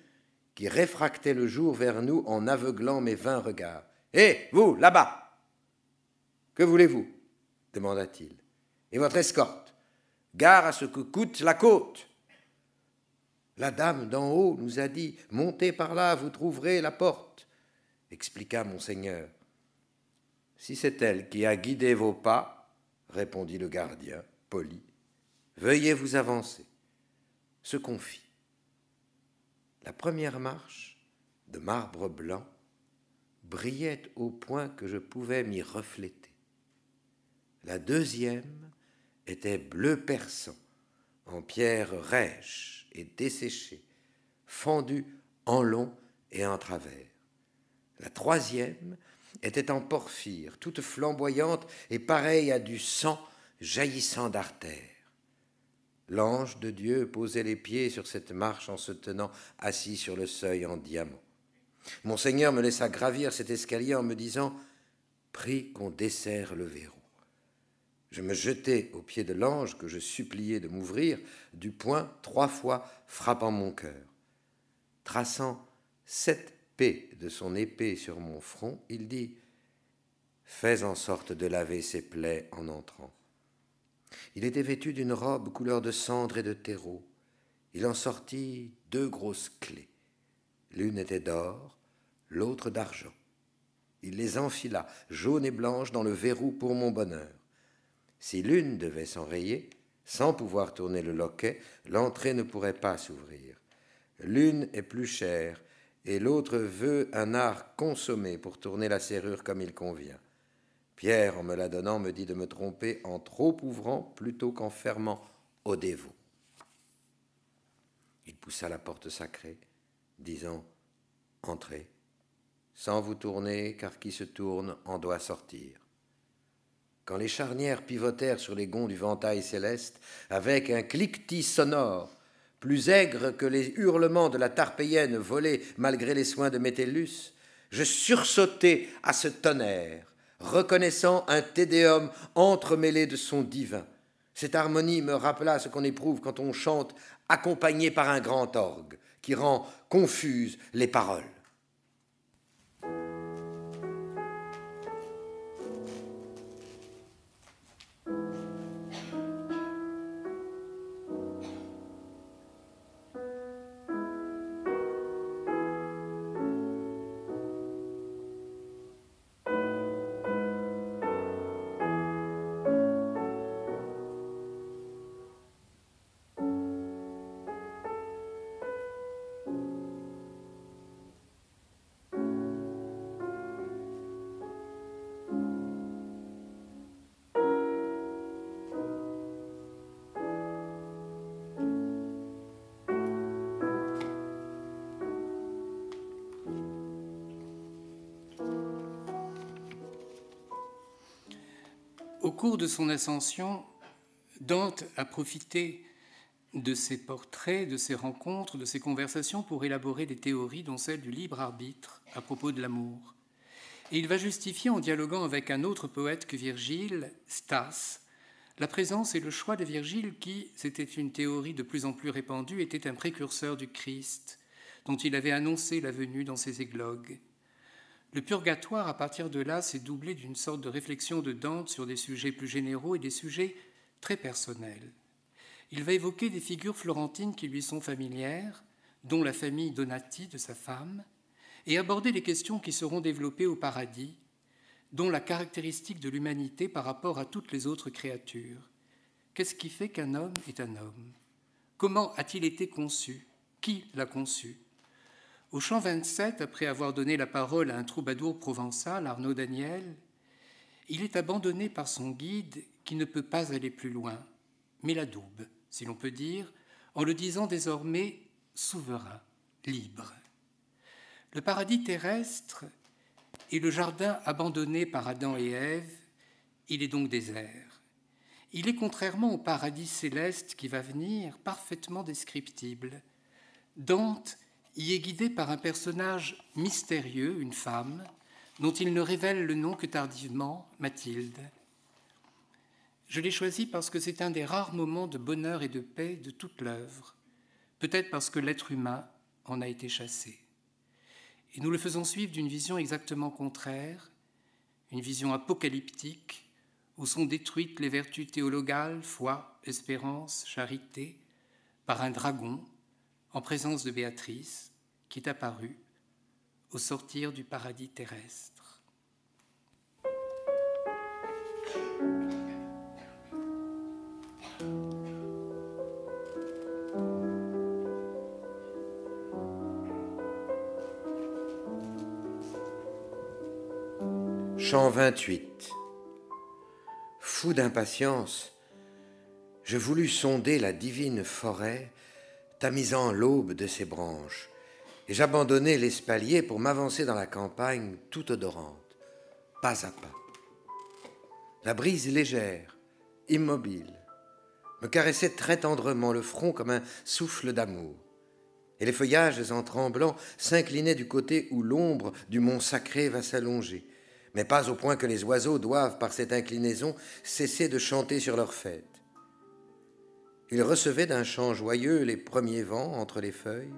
qui réfractait le jour vers nous en aveuglant mes vains regards. Hé, eh, vous, là-bas Que voulez-vous demanda-t-il. Et votre escorte Gare à ce que coûte la côte La dame d'en haut nous a dit Montez par là, vous trouverez la porte expliqua monseigneur. Si c'est elle qui a guidé vos pas, répondit le gardien, poli, veuillez vous avancer. Se confie. La première marche, de marbre blanc, brillait au point que je pouvais m'y refléter. La deuxième était bleu perçant, en pierre rêche et desséchée, fendue en long et en travers. La troisième était en porphyre, toute flamboyante et pareille à du sang jaillissant d'artères. L'ange de Dieu posait les pieds sur cette marche en se tenant assis sur le seuil en diamant. Monseigneur me laissa gravir cet escalier en me disant Prie qu'on desserre le verrou. Je me jetai aux pieds de l'ange que je suppliais de m'ouvrir, du poing trois fois frappant mon cœur. Traçant sept de son épée sur mon front, il dit Fais en sorte de laver ses plaies en entrant. Il était vêtu d'une robe couleur de cendre et de terreau. Il en sortit deux grosses clés. L'une était d'or, l'autre d'argent. Il les enfila, jaunes et blanches, dans le verrou pour mon bonheur. Si l'une devait s'enrayer, sans pouvoir tourner le loquet, l'entrée ne pourrait pas s'ouvrir. L'une est plus chère, et l'autre veut un art consommé pour tourner la serrure comme il convient. Pierre, en me la donnant, me dit de me tromper en trop ouvrant plutôt qu'en fermant. Au dévot. Il poussa la porte sacrée, disant Entrez, sans vous tourner, car qui se tourne en doit sortir. Quand les charnières pivotèrent sur les gonds du ventail céleste, avec un cliquetis sonore, plus aigre que les hurlements de la Tarpéienne volée malgré les soins de Métellus, je sursautai à ce tonnerre, reconnaissant un tédéum entremêlé de son divin. Cette harmonie me rappela ce qu'on éprouve quand on chante accompagné par un grand orgue qui rend confuses les paroles. de son ascension, Dante a profité de ses portraits, de ses rencontres, de ses conversations pour élaborer des théories dont celle du libre arbitre à propos de l'amour. Et il va justifier en dialoguant avec un autre poète que Virgile, Stas, la présence et le choix de Virgile qui, c'était une théorie de plus en plus répandue, était un précurseur du Christ, dont il avait annoncé la venue dans ses églogues. Le purgatoire, à partir de là, s'est doublé d'une sorte de réflexion de Dante sur des sujets plus généraux et des sujets très personnels. Il va évoquer des figures florentines qui lui sont familières, dont la famille Donati de sa femme, et aborder les questions qui seront développées au paradis, dont la caractéristique de l'humanité par rapport à toutes les autres créatures. Qu'est-ce qui fait qu'un homme est un homme Comment a-t-il été conçu Qui l'a conçu au chant 27, après avoir donné la parole à un troubadour provençal, Arnaud Daniel, il est abandonné par son guide qui ne peut pas aller plus loin, mais la double, si l'on peut dire, en le disant désormais souverain, libre. Le paradis terrestre et le jardin abandonné par Adam et Ève, il est donc désert. Il est, contrairement au paradis céleste qui va venir, parfaitement descriptible. Dante y est guidé par un personnage mystérieux, une femme, dont il ne révèle le nom que tardivement, Mathilde. Je l'ai choisi parce que c'est un des rares moments de bonheur et de paix de toute l'œuvre, peut-être parce que l'être humain en a été chassé. Et nous le faisons suivre d'une vision exactement contraire, une vision apocalyptique, où sont détruites les vertus théologales, foi, espérance, charité, par un dragon, en présence de Béatrice, est apparu au sortir du paradis terrestre. Chant 28 Fou d'impatience, je voulus sonder la divine forêt, tamisant l'aube de ses branches et j'abandonnais l'espalier pour m'avancer dans la campagne toute odorante, pas à pas. La brise légère, immobile, me caressait très tendrement le front comme un souffle d'amour, et les feuillages en tremblant s'inclinaient du côté où l'ombre du mont sacré va s'allonger, mais pas au point que les oiseaux doivent, par cette inclinaison, cesser de chanter sur leur fête. Ils recevaient d'un chant joyeux les premiers vents entre les feuilles,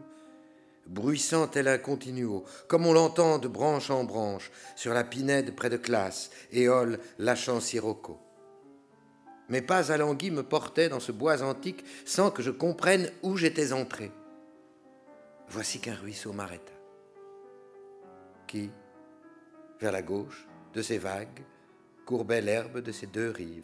bruissant tel un continuo, comme on l'entend de branche en branche, sur la pinède près de Classe, Éole lâchant Sirocco. Mes pas alanguis me portaient dans ce bois antique sans que je comprenne où j'étais entré. Voici qu'un ruisseau m'arrêta, qui, vers la gauche, de ses vagues, courbait l'herbe de ses deux rives.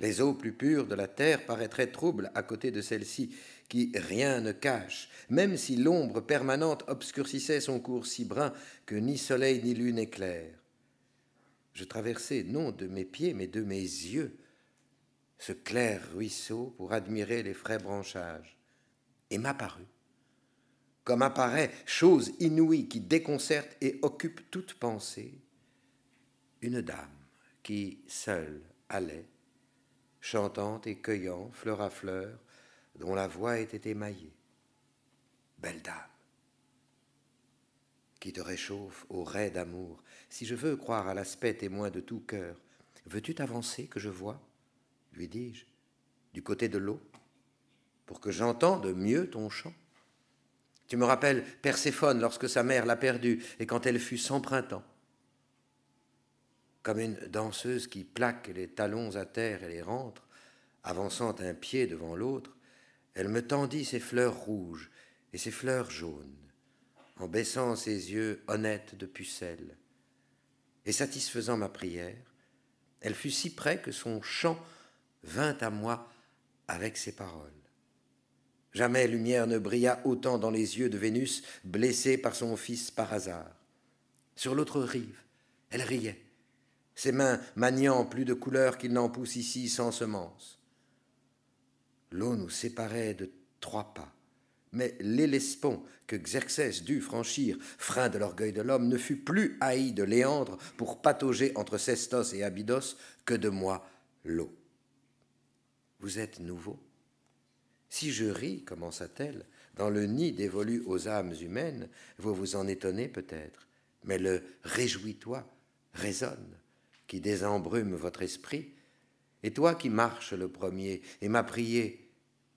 Les eaux plus pures de la terre paraîtraient troubles à côté de celle-ci, qui rien ne cache, même si l'ombre permanente obscurcissait son cours si brun que ni soleil ni lune éclaire. Je traversai non de mes pieds, mais de mes yeux, ce clair ruisseau pour admirer les frais branchages, et m'apparut, comme apparaît chose inouïe qui déconcerte et occupe toute pensée, une dame qui, seule, allait, chantant et cueillant, fleur à fleur, dont la voix était émaillée. Belle dame, qui te réchauffe au rais d'amour, si je veux croire à l'aspect témoin de tout cœur, veux-tu t'avancer que je vois lui dis-je, du côté de l'eau, pour que j'entende mieux ton chant Tu me rappelles Perséphone lorsque sa mère l'a perdue et quand elle fut sans printemps comme une danseuse qui plaque les talons à terre et les rentre, avançant un pied devant l'autre, elle me tendit ses fleurs rouges et ses fleurs jaunes, en baissant ses yeux honnêtes de pucelle. Et satisfaisant ma prière, elle fut si près que son chant vint à moi avec ses paroles. Jamais lumière ne brilla autant dans les yeux de Vénus, blessée par son fils par hasard. Sur l'autre rive, elle riait, ses mains maniant plus de couleurs qu'il n'en pousse ici sans semence. L'eau nous séparait de trois pas. Mais l'Hellespont que Xerxès dut franchir, frein de l'orgueil de l'homme, ne fut plus haï de Léandre pour patauger entre Cestos et Abydos que de moi l'eau. Vous êtes nouveau Si je ris, commença-t-elle, dans le nid dévolu aux âmes humaines, vous vous en étonnez peut-être, mais le réjouis-toi résonne, qui désembrume votre esprit, et toi qui marches le premier et m'as prié,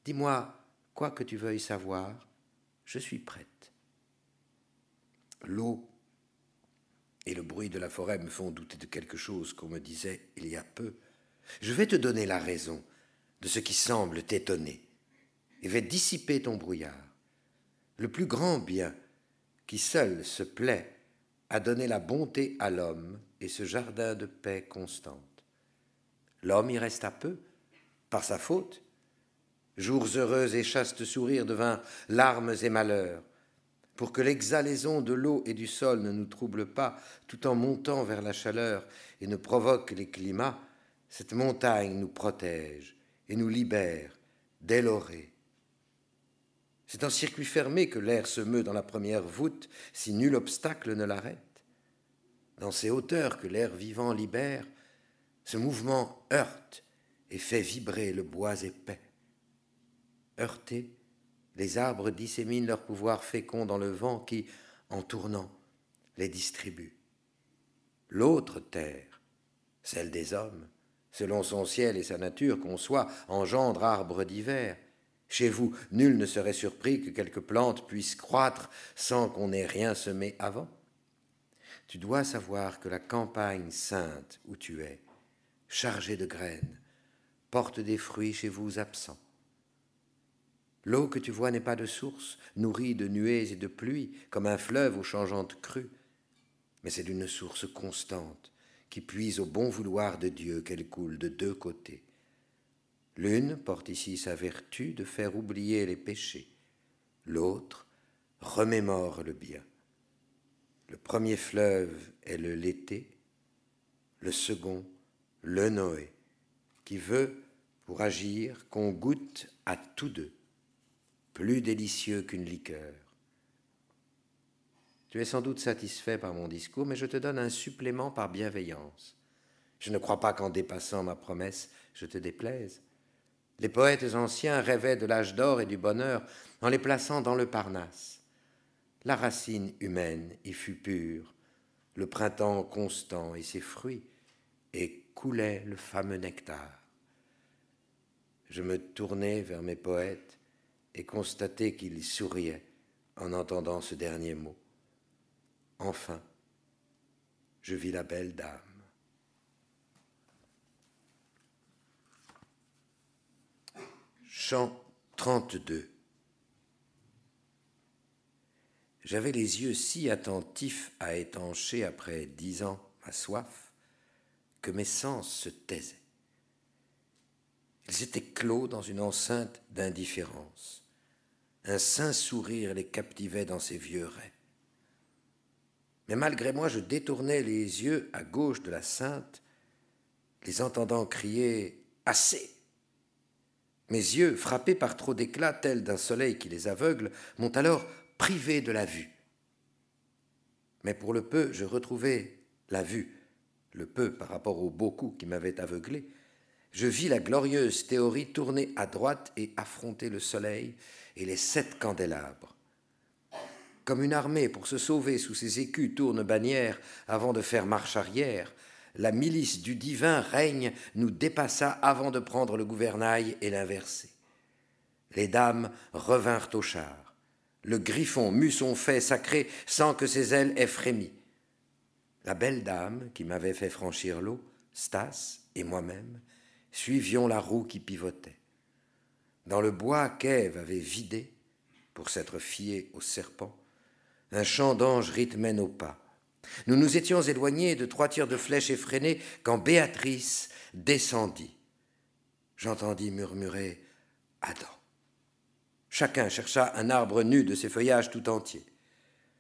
Dis-moi, quoi que tu veuilles savoir, je suis prête. L'eau et le bruit de la forêt me font douter de quelque chose qu'on me disait il y a peu. Je vais te donner la raison de ce qui semble t'étonner et vais dissiper ton brouillard. Le plus grand bien qui seul se plaît à donner la bonté à l'homme et ce jardin de paix constante. L'homme y reste à peu, par sa faute, jours heureux et chastes sourires devint larmes et malheurs, pour que l'exhalaison de l'eau et du sol ne nous trouble pas tout en montant vers la chaleur et ne provoque les climats, cette montagne nous protège et nous libère dès l'orée. C'est en circuit fermé que l'air se meut dans la première voûte si nul obstacle ne l'arrête. Dans ces hauteurs que l'air vivant libère, ce mouvement heurte et fait vibrer le bois épais heurtés, les arbres disséminent leur pouvoir fécond dans le vent qui, en tournant, les distribue. L'autre terre, celle des hommes, selon son ciel et sa nature qu'on soit, engendre arbres divers. Chez vous, nul ne serait surpris que quelques plantes puissent croître sans qu'on ait rien semé avant. Tu dois savoir que la campagne sainte où tu es, chargée de graines, porte des fruits chez vous absents. L'eau que tu vois n'est pas de source, nourrie de nuées et de pluies, comme un fleuve aux changeantes crues, mais c'est d'une source constante, qui puise au bon vouloir de Dieu qu'elle coule de deux côtés. L'une porte ici sa vertu de faire oublier les péchés, l'autre remémore le bien. Le premier fleuve est le l'été, le second le Noé, qui veut, pour agir, qu'on goûte à tous deux plus délicieux qu'une liqueur. Tu es sans doute satisfait par mon discours, mais je te donne un supplément par bienveillance. Je ne crois pas qu'en dépassant ma promesse, je te déplaise. Les poètes anciens rêvaient de l'âge d'or et du bonheur en les plaçant dans le Parnasse. La racine humaine y fut pure, le printemps constant et ses fruits, et coulait le fameux nectar. Je me tournai vers mes poètes, et constater qu'il souriait en entendant ce dernier mot. Enfin, je vis la belle dame. Chant 32 J'avais les yeux si attentifs à étancher après dix ans ma soif que mes sens se taisaient. Ils étaient clos dans une enceinte d'indifférence. Un saint sourire les captivait dans ses vieux raies. Mais malgré moi, je détournais les yeux à gauche de la sainte, les entendant crier Assez Mes yeux, frappés par trop d'éclats tels d'un soleil qui les aveugle, m'ont alors privé de la vue. Mais pour le peu, je retrouvai la vue, le peu par rapport au beaucoup qui m'avait aveuglé. Je vis la glorieuse théorie tourner à droite et affronter le soleil, et les sept candélabres. Comme une armée pour se sauver sous ses écus tourne bannière avant de faire marche arrière, la milice du divin règne nous dépassa avant de prendre le gouvernail et l'inverser. Les dames revinrent au char. Le griffon mut son fait sacré sans que ses ailes aient frémi. La belle dame qui m'avait fait franchir l'eau, Stas et moi-même, suivions la roue qui pivotait. Dans le bois qu'Ève avait vidé pour s'être fiée au serpent, un chant d'ange rythmait nos pas. Nous nous étions éloignés de trois tirs de flèches effrénées quand Béatrice descendit. J'entendis murmurer Adam. Chacun chercha un arbre nu de ses feuillages tout entiers.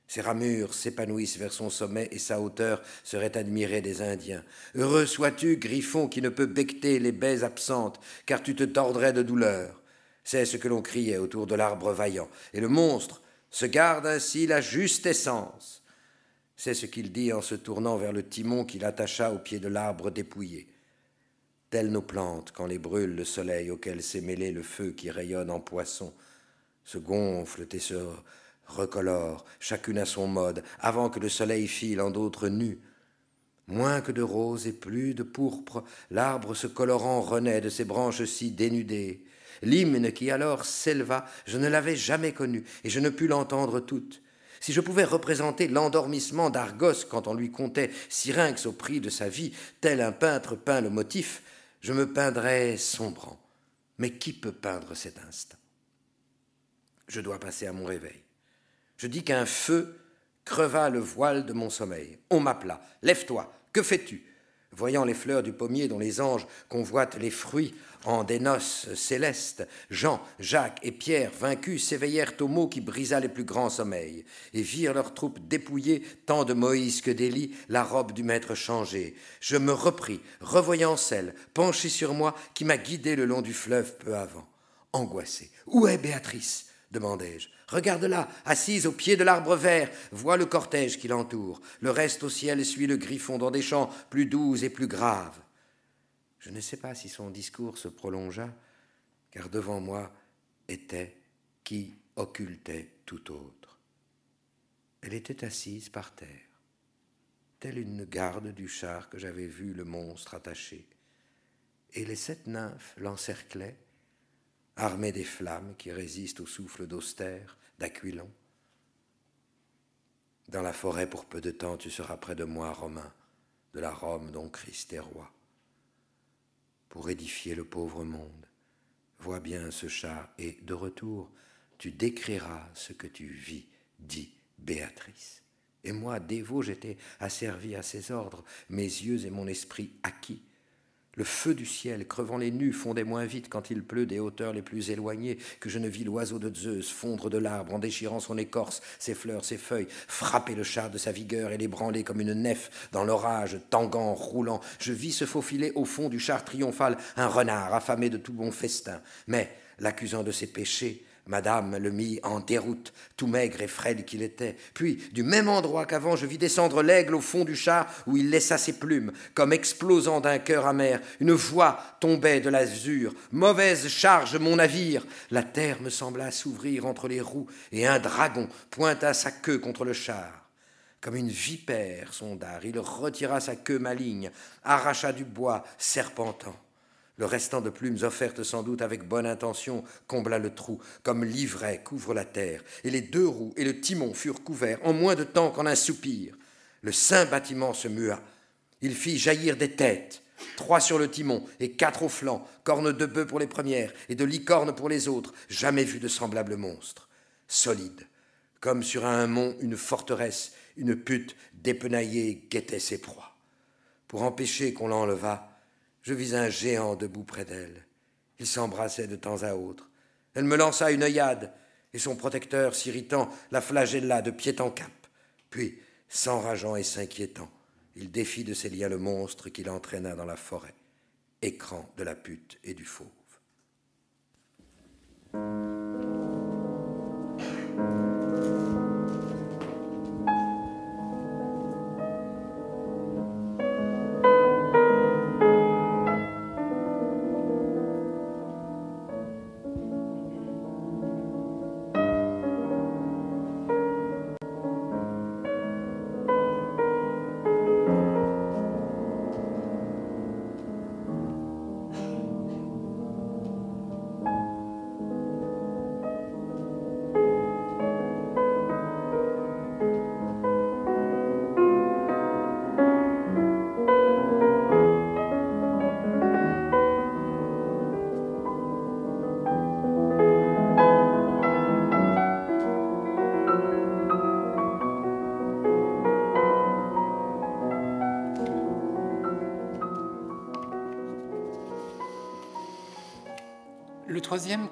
Ses ramures s'épanouissent vers son sommet et sa hauteur serait admirée des Indiens. Heureux sois-tu, griffon, qui ne peut becter les baies absentes, car tu te tordrais de douleur. C'est ce que l'on criait autour de l'arbre vaillant. Et le monstre se garde ainsi la juste essence. C'est ce qu'il dit en se tournant vers le timon qu'il attacha au pied de l'arbre dépouillé. Telles nos plantes quand les brûle le soleil auquel s'est mêlé le feu qui rayonne en poisson, se gonflent et se recolorent, chacune à son mode, avant que le soleil file en d'autres nues. Moins que de rose et plus de pourpre, l'arbre se colorant renaît de ses branches si dénudées l'hymne qui alors s'éleva, je ne l'avais jamais connu, et je ne pus l'entendre toute. Si je pouvais représenter l'endormissement d'Argos quand on lui comptait Syrinx au prix de sa vie, tel un peintre peint le motif, je me peindrais sombrant. Mais qui peut peindre cet instant Je dois passer à mon réveil. Je dis qu'un feu creva le voile de mon sommeil. On m'appela. Lève-toi, que fais-tu Voyant les fleurs du pommier dont les anges convoitent les fruits, en des noces célestes, Jean, Jacques et Pierre, vaincus, s'éveillèrent au mot qui brisa les plus grands sommeils, et virent leurs troupes dépouillées, tant de Moïse que d'Élie, la robe du maître changée. Je me repris, revoyant celle, penchée sur moi, qui m'a guidé le long du fleuve peu avant. angoissée. où est Béatrice demandai-je. Regarde-la, assise au pied de l'arbre vert, vois le cortège qui l'entoure. Le reste au ciel suit le griffon dans des champs plus doux et plus graves. Je ne sais pas si son discours se prolongea, car devant moi était qui occultait tout autre. Elle était assise par terre, telle une garde du char que j'avais vu le monstre attaché, et les sept nymphes l'encerclaient, armées des flammes qui résistent au souffle d'austère, d'aquilon. Dans la forêt, pour peu de temps, tu seras près de moi, Romain, de la Rome dont Christ est roi pour édifier le pauvre monde. Vois bien ce chat et, de retour, tu décriras ce que tu vis, dit Béatrice. Et moi, dévot, j'étais asservi à ses ordres, mes yeux et mon esprit acquis le feu du ciel, crevant les nues fondait moins vite quand il pleut des hauteurs les plus éloignées que je ne vis l'oiseau de Zeus fondre de l'arbre en déchirant son écorce, ses fleurs, ses feuilles, frapper le char de sa vigueur et l'ébranler comme une nef dans l'orage, tanguant, roulant. Je vis se faufiler au fond du char triomphal un renard affamé de tout bon festin. Mais, l'accusant de ses péchés, Madame le mit en déroute, tout maigre et frêle qu'il était. Puis, du même endroit qu'avant, je vis descendre l'aigle au fond du char où il laissa ses plumes, comme explosant d'un cœur amer. Une voix tombait de l'azur. Mauvaise charge, mon navire La terre me sembla s'ouvrir entre les roues, et un dragon pointa sa queue contre le char. Comme une vipère, son dard, il retira sa queue maligne, arracha du bois serpentant. Le restant de plumes offertes sans doute avec bonne intention combla le trou, comme l'ivraie couvre la terre, et les deux roues et le timon furent couverts en moins de temps qu'en un soupir. Le saint bâtiment se mua. Il fit jaillir des têtes, trois sur le timon et quatre au flanc, cornes de bœuf pour les premières et de licornes pour les autres, jamais vu de semblable monstre. Solide, comme sur un mont une forteresse, une pute dépenaillée guettait ses proies. Pour empêcher qu'on l'enlevât, je vis un géant debout près d'elle. Il s'embrassait de temps à autre. Elle me lança une œillade, et son protecteur, s'irritant, la flagella de pied en cap. Puis, s'enrageant et s'inquiétant, il défit de ses liens le monstre qui l'entraîna dans la forêt, écran de la pute et du fauve.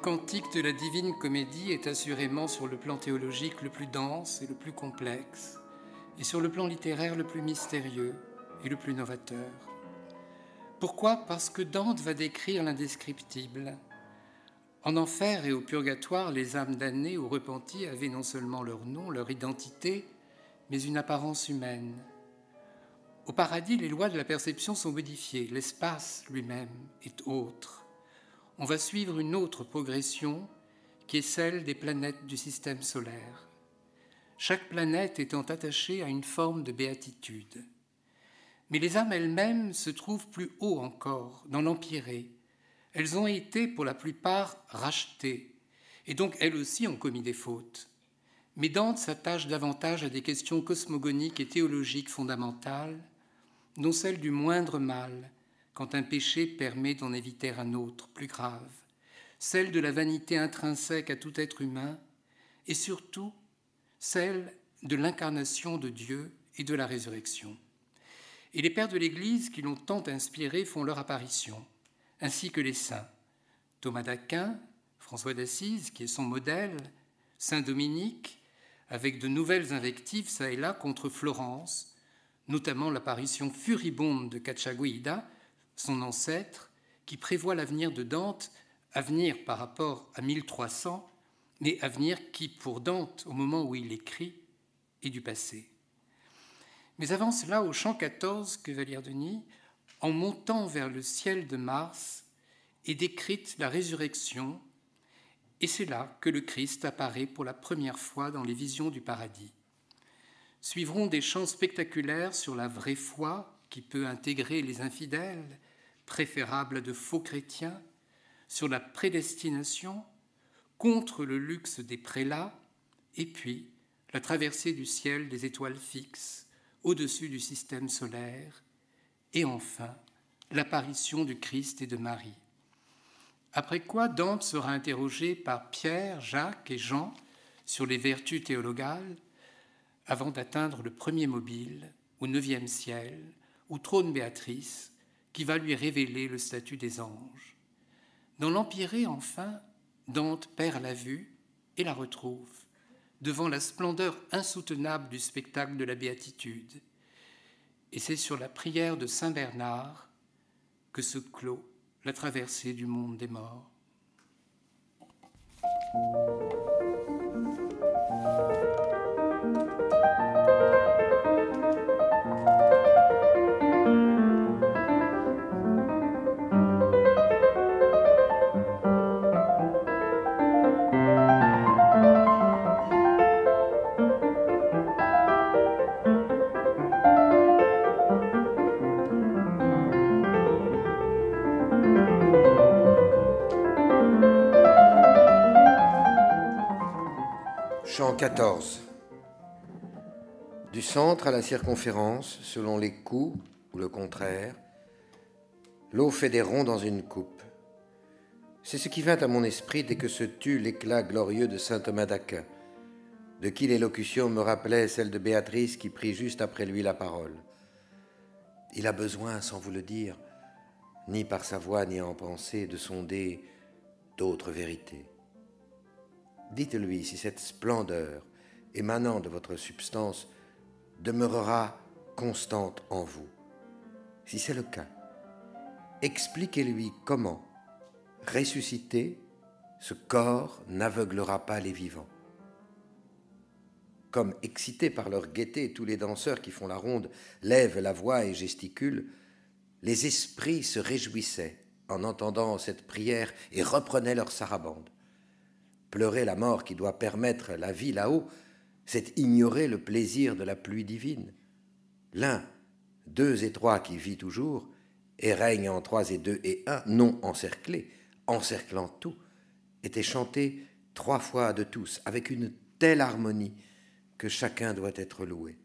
cantique de la divine comédie est assurément sur le plan théologique le plus dense et le plus complexe, et sur le plan littéraire le plus mystérieux et le plus novateur. Pourquoi Parce que Dante va décrire l'indescriptible. En enfer et au purgatoire, les âmes damnées ou repenties avaient non seulement leur nom, leur identité, mais une apparence humaine. Au paradis, les lois de la perception sont modifiées, l'espace lui-même est autre on va suivre une autre progression qui est celle des planètes du système solaire, chaque planète étant attachée à une forme de béatitude. Mais les âmes elles-mêmes se trouvent plus haut encore, dans l'empirée. Elles ont été pour la plupart rachetées, et donc elles aussi ont commis des fautes. Mais Dante s'attache davantage à des questions cosmogoniques et théologiques fondamentales, dont celles du moindre mal, quand un péché permet d'en éviter un autre, plus grave, celle de la vanité intrinsèque à tout être humain, et surtout celle de l'incarnation de Dieu et de la résurrection. Et les pères de l'Église qui l'ont tant inspiré font leur apparition, ainsi que les saints. Thomas d'Aquin, François d'Assise, qui est son modèle, Saint Dominique, avec de nouvelles invectives ça et là contre Florence, notamment l'apparition furibonde de Cacciaguida, son ancêtre, qui prévoit l'avenir de Dante, avenir par rapport à 1300, mais avenir qui, pour Dante, au moment où il écrit, est du passé. Mais avant cela, au chant 14 que Valère Denis, en montant vers le ciel de Mars, est décrite la résurrection, et c'est là que le Christ apparaît pour la première fois dans les visions du paradis. Suivront des chants spectaculaires sur la vraie foi qui peut intégrer les infidèles préférable à de faux chrétiens, sur la prédestination, contre le luxe des prélats, et puis la traversée du ciel des étoiles fixes au-dessus du système solaire, et enfin l'apparition du Christ et de Marie. Après quoi Dante sera interrogé par Pierre, Jacques et Jean sur les vertus théologales avant d'atteindre le premier mobile, au neuvième ciel, ou trône Béatrice, qui va lui révéler le statut des anges. Dans l'Empyrée, enfin, Dante perd la vue et la retrouve devant la splendeur insoutenable du spectacle de la béatitude. Et c'est sur la prière de Saint Bernard que se clôt la traversée du monde des morts. Chant 14. Du centre à la circonférence, selon les coups ou le contraire, l'eau fait des ronds dans une coupe. C'est ce qui vint à mon esprit dès que se tut l'éclat glorieux de saint Thomas d'Aquin, de qui l'élocution me rappelait celle de Béatrice qui prit juste après lui la parole. Il a besoin, sans vous le dire, ni par sa voix ni en pensée, de sonder d'autres vérités. Dites-lui si cette splendeur émanant de votre substance demeurera constante en vous. Si c'est le cas, expliquez-lui comment, ressuscité, ce corps n'aveuglera pas les vivants. Comme excités par leur gaieté, tous les danseurs qui font la ronde lèvent la voix et gesticulent, les esprits se réjouissaient en entendant cette prière et reprenaient leur sarabande. Pleurer la mort qui doit permettre la vie là-haut, c'est ignorer le plaisir de la pluie divine. L'un, deux et trois qui vit toujours, et règne en trois et deux et un, non encerclé, encerclant tout, était chanté trois fois de tous, avec une telle harmonie que chacun doit être loué.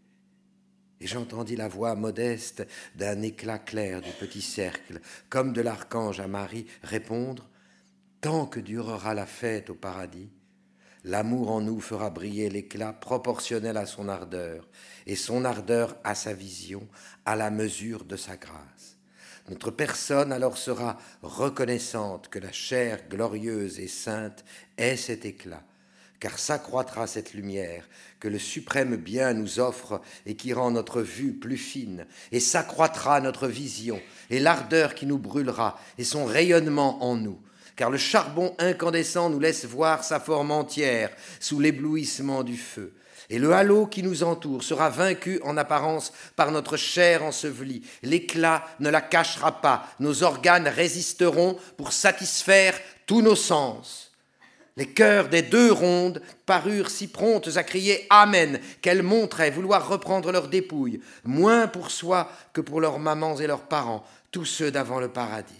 Et j'entendis la voix modeste d'un éclat clair du petit cercle, comme de l'archange à Marie, répondre Tant que durera la fête au paradis, l'amour en nous fera briller l'éclat proportionnel à son ardeur, et son ardeur à sa vision, à la mesure de sa grâce. Notre personne alors sera reconnaissante que la chair glorieuse et sainte ait cet éclat, car s'accroîtra cette lumière que le suprême bien nous offre et qui rend notre vue plus fine, et s'accroîtra notre vision, et l'ardeur qui nous brûlera, et son rayonnement en nous, car le charbon incandescent nous laisse voir sa forme entière sous l'éblouissement du feu. Et le halo qui nous entoure sera vaincu en apparence par notre chair ensevelie. L'éclat ne la cachera pas. Nos organes résisteront pour satisfaire tous nos sens. Les cœurs des deux rondes parurent si promptes à crier Amen qu'elles montraient vouloir reprendre leurs dépouilles, moins pour soi que pour leurs mamans et leurs parents, tous ceux d'avant le paradis.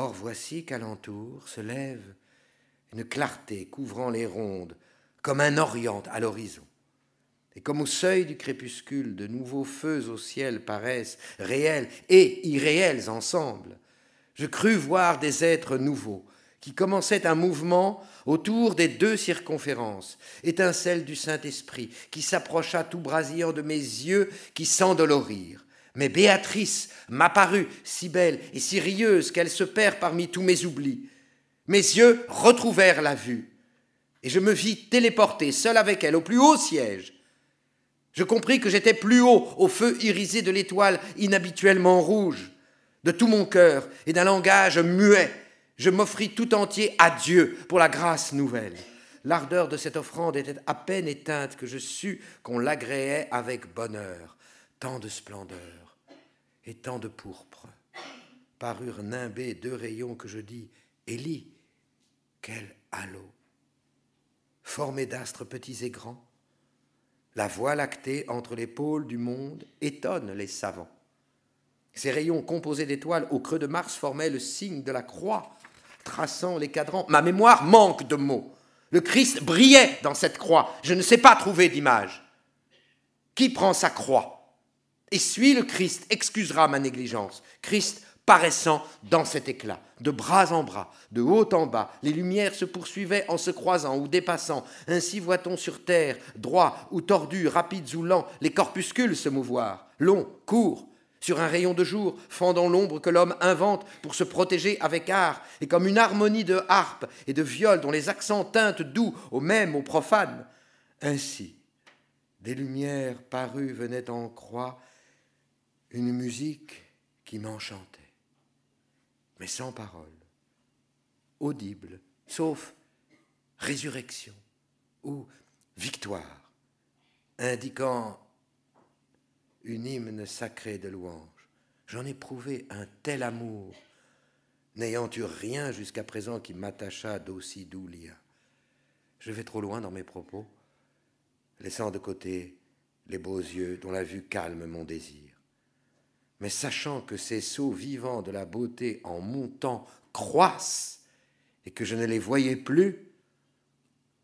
Or voici qu'alentour se lève une clarté couvrant les rondes, comme un orient à l'horizon. Et comme au seuil du crépuscule, de nouveaux feux au ciel paraissent réels et irréels ensemble, je crus voir des êtres nouveaux qui commençaient un mouvement autour des deux circonférences, étincelle du Saint-Esprit qui s'approcha tout brasillant de mes yeux qui s'endolorirent. Mais Béatrice m'apparut si belle et si rieuse qu'elle se perd parmi tous mes oublis. Mes yeux retrouvèrent la vue, et je me vis téléporté, seul avec elle, au plus haut siège. Je compris que j'étais plus haut, au feu irisé de l'étoile inhabituellement rouge. De tout mon cœur et d'un langage muet, je m'offris tout entier à Dieu pour la grâce nouvelle. L'ardeur de cette offrande était à peine éteinte que je sus qu'on l'agréait avec bonheur tant de splendeur et tant de pourpre, parurent nimbés deux rayons que je dis Élie, quel halo Formé d'astres petits et grands, la voie lactée entre les pôles du monde étonne les savants. Ces rayons composés d'étoiles au creux de Mars formaient le signe de la croix, traçant les cadrans. Ma mémoire manque de mots. Le Christ brillait dans cette croix. Je ne sais pas trouver d'image. Qui prend sa croix et suis le Christ excusera ma négligence. Christ paraissant dans cet éclat, de bras en bras, de haut en bas, les lumières se poursuivaient en se croisant ou dépassant. Ainsi voit-on sur terre, droit ou tordu, rapides ou lents, les corpuscules se mouvoir, longs, courts, sur un rayon de jour, fendant l'ombre que l'homme invente pour se protéger avec art, et comme une harmonie de harpe et de viol dont les accents teintent doux au même aux profanes. Ainsi, des lumières parues venaient en croix une musique qui m'enchantait, mais sans parole, audible, sauf résurrection ou victoire, indiquant une hymne sacrée de louange. J'en éprouvais un tel amour, n'ayant eu rien jusqu'à présent qui m'attachât d'aussi doux liens. Je vais trop loin dans mes propos, laissant de côté les beaux yeux dont la vue calme mon désir mais sachant que ces sauts vivants de la beauté en montant croissent et que je ne les voyais plus,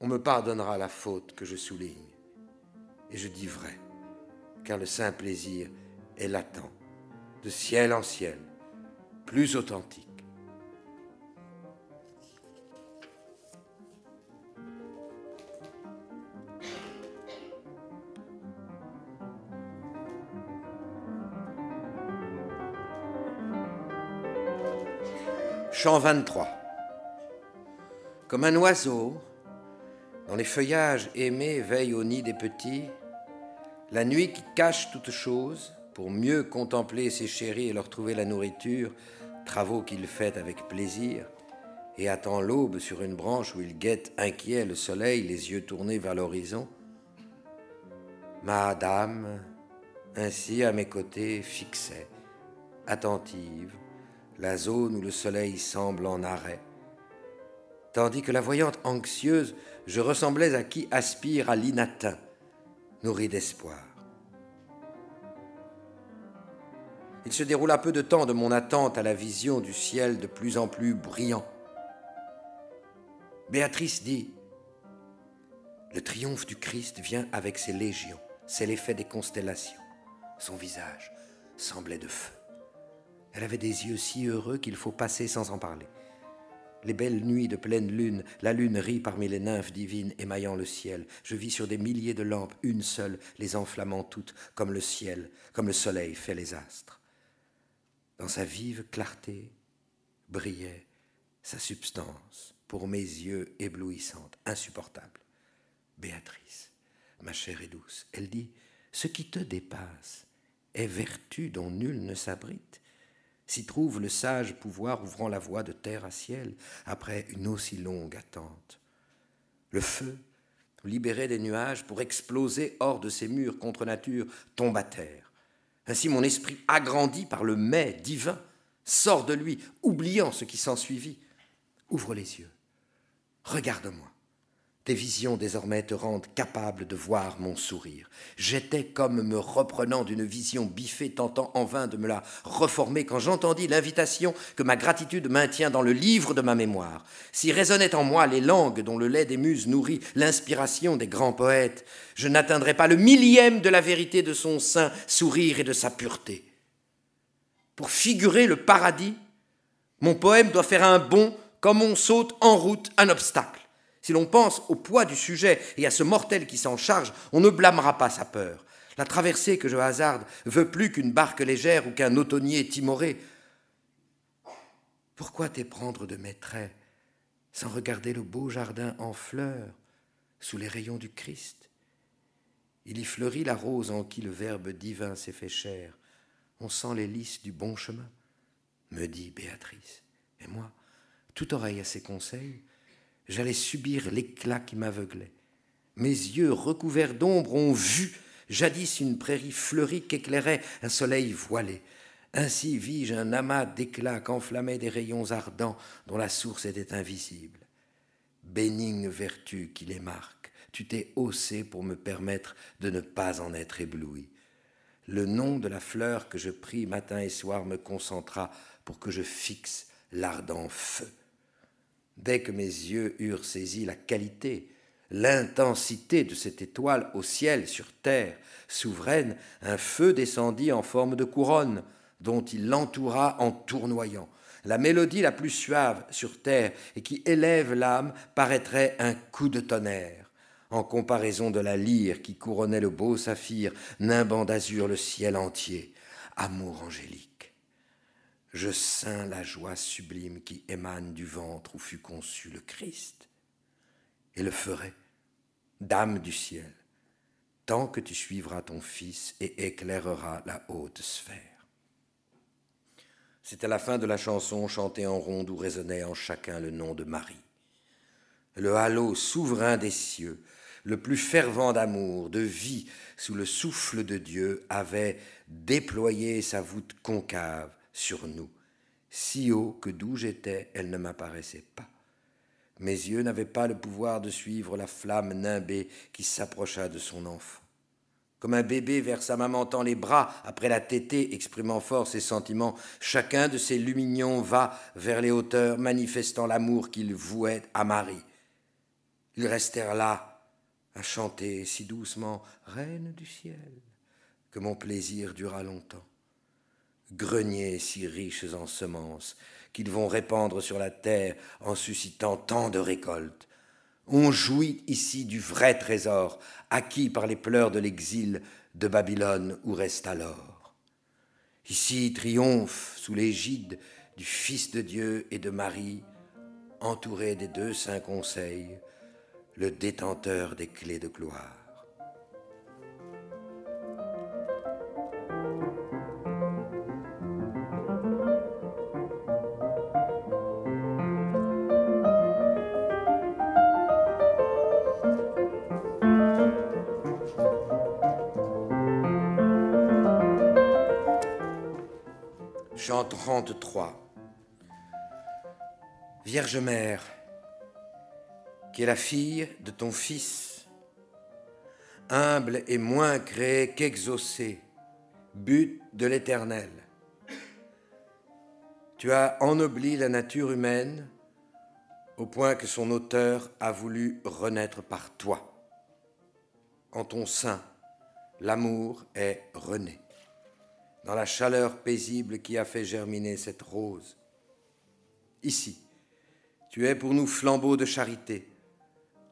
on me pardonnera la faute que je souligne. Et je dis vrai, car le saint plaisir est latent, de ciel en ciel, plus authentique. Chant 23. Comme un oiseau, dans les feuillages aimés veille au nid des petits, la nuit qui cache toute chose, pour mieux contempler ses chéris et leur trouver la nourriture, travaux qu'il fait avec plaisir, et attend l'aube sur une branche où il guette inquiet le soleil, les yeux tournés vers l'horizon. Ma dame ainsi à mes côtés, fixait, attentive, la zone où le soleil semble en arrêt. Tandis que la voyante anxieuse, je ressemblais à qui aspire à l'inatteint, nourri d'espoir. Il se déroula peu de temps de mon attente à la vision du ciel de plus en plus brillant. Béatrice dit Le triomphe du Christ vient avec ses légions, c'est l'effet des constellations. Son visage semblait de feu. Elle avait des yeux si heureux qu'il faut passer sans en parler. Les belles nuits de pleine lune, la lune rit parmi les nymphes divines émaillant le ciel. Je vis sur des milliers de lampes une seule, les enflammant toutes, comme le ciel, comme le soleil fait les astres. Dans sa vive clarté brillait sa substance, pour mes yeux éblouissante, insupportable. Béatrice, ma chère et douce, elle dit, ce qui te dépasse est vertu dont nul ne s'abrite S'y trouve le sage pouvoir ouvrant la voie de terre à ciel après une aussi longue attente. Le feu, libéré des nuages pour exploser hors de ses murs contre nature, tombe à terre. Ainsi mon esprit, agrandi par le mais divin, sort de lui, oubliant ce qui s'ensuivit. Ouvre les yeux, regarde-moi. Tes visions désormais te rendent capable de voir mon sourire. J'étais comme me reprenant d'une vision biffée, tentant en vain de me la reformer quand j'entendis l'invitation que ma gratitude maintient dans le livre de ma mémoire. Si résonnaient en moi les langues dont le lait des muses nourrit l'inspiration des grands poètes, je n'atteindrais pas le millième de la vérité de son saint sourire et de sa pureté. Pour figurer le paradis, mon poème doit faire un bond comme on saute en route un obstacle. Si l'on pense au poids du sujet et à ce mortel qui s'en charge, on ne blâmera pas sa peur. La traversée que je hasarde veut plus qu'une barque légère ou qu'un automnier timoré. Pourquoi t'éprendre de mes traits sans regarder le beau jardin en fleurs sous les rayons du Christ Il y fleurit la rose en qui le Verbe divin s'est fait chair. On sent les lys du bon chemin, me dit Béatrice. Et moi, tout oreille à ses conseils, J'allais subir l'éclat qui m'aveuglait. Mes yeux, recouverts d'ombre, ont vu jadis une prairie fleurie qu'éclairait un soleil voilé. Ainsi vis-je un amas d'éclats qu'enflammaient des rayons ardents dont la source était invisible. Bénigne vertu qui les marque, tu t'es haussé pour me permettre de ne pas en être ébloui. Le nom de la fleur que je pris matin et soir me concentra pour que je fixe l'ardent feu. Dès que mes yeux eurent saisi la qualité, l'intensité de cette étoile au ciel, sur terre, souveraine, un feu descendit en forme de couronne, dont il l'entoura en tournoyant. La mélodie la plus suave sur terre et qui élève l'âme paraîtrait un coup de tonnerre, en comparaison de la lyre qui couronnait le beau saphir, nimbant d'azur le ciel entier. Amour angélique je sens la joie sublime qui émane du ventre où fut conçu le Christ, et le ferai, dame du ciel, tant que tu suivras ton Fils et éclaireras la haute sphère. C'était la fin de la chanson chantée en ronde où résonnait en chacun le nom de Marie. Le halo souverain des cieux, le plus fervent d'amour, de vie, sous le souffle de Dieu, avait déployé sa voûte concave sur nous, si haut que d'où j'étais, elle ne m'apparaissait pas. Mes yeux n'avaient pas le pouvoir de suivre la flamme nimbée qui s'approcha de son enfant. Comme un bébé vers sa maman tend les bras après la tétée, exprimant fort ses sentiments, chacun de ses lumignons va vers les hauteurs, manifestant l'amour qu'il vouait à Marie. Ils restèrent là, à chanter si doucement Reine du ciel, que mon plaisir dura longtemps greniers si riches en semences, qu'ils vont répandre sur la terre en suscitant tant de récoltes. On jouit ici du vrai trésor, acquis par les pleurs de l'exil de Babylone où reste alors. Ici triomphe, sous l'égide du Fils de Dieu et de Marie, entouré des deux saints conseils, le détenteur des clés de gloire. Vierge Mère, qui est la fille de ton Fils, humble et moins créée qu'exaucée, but de l'Éternel. Tu as ennobli la nature humaine au point que son auteur a voulu renaître par toi. En ton sein, l'amour est rené dans la chaleur paisible qui a fait germiner cette rose. Ici, tu es pour nous flambeau de charité.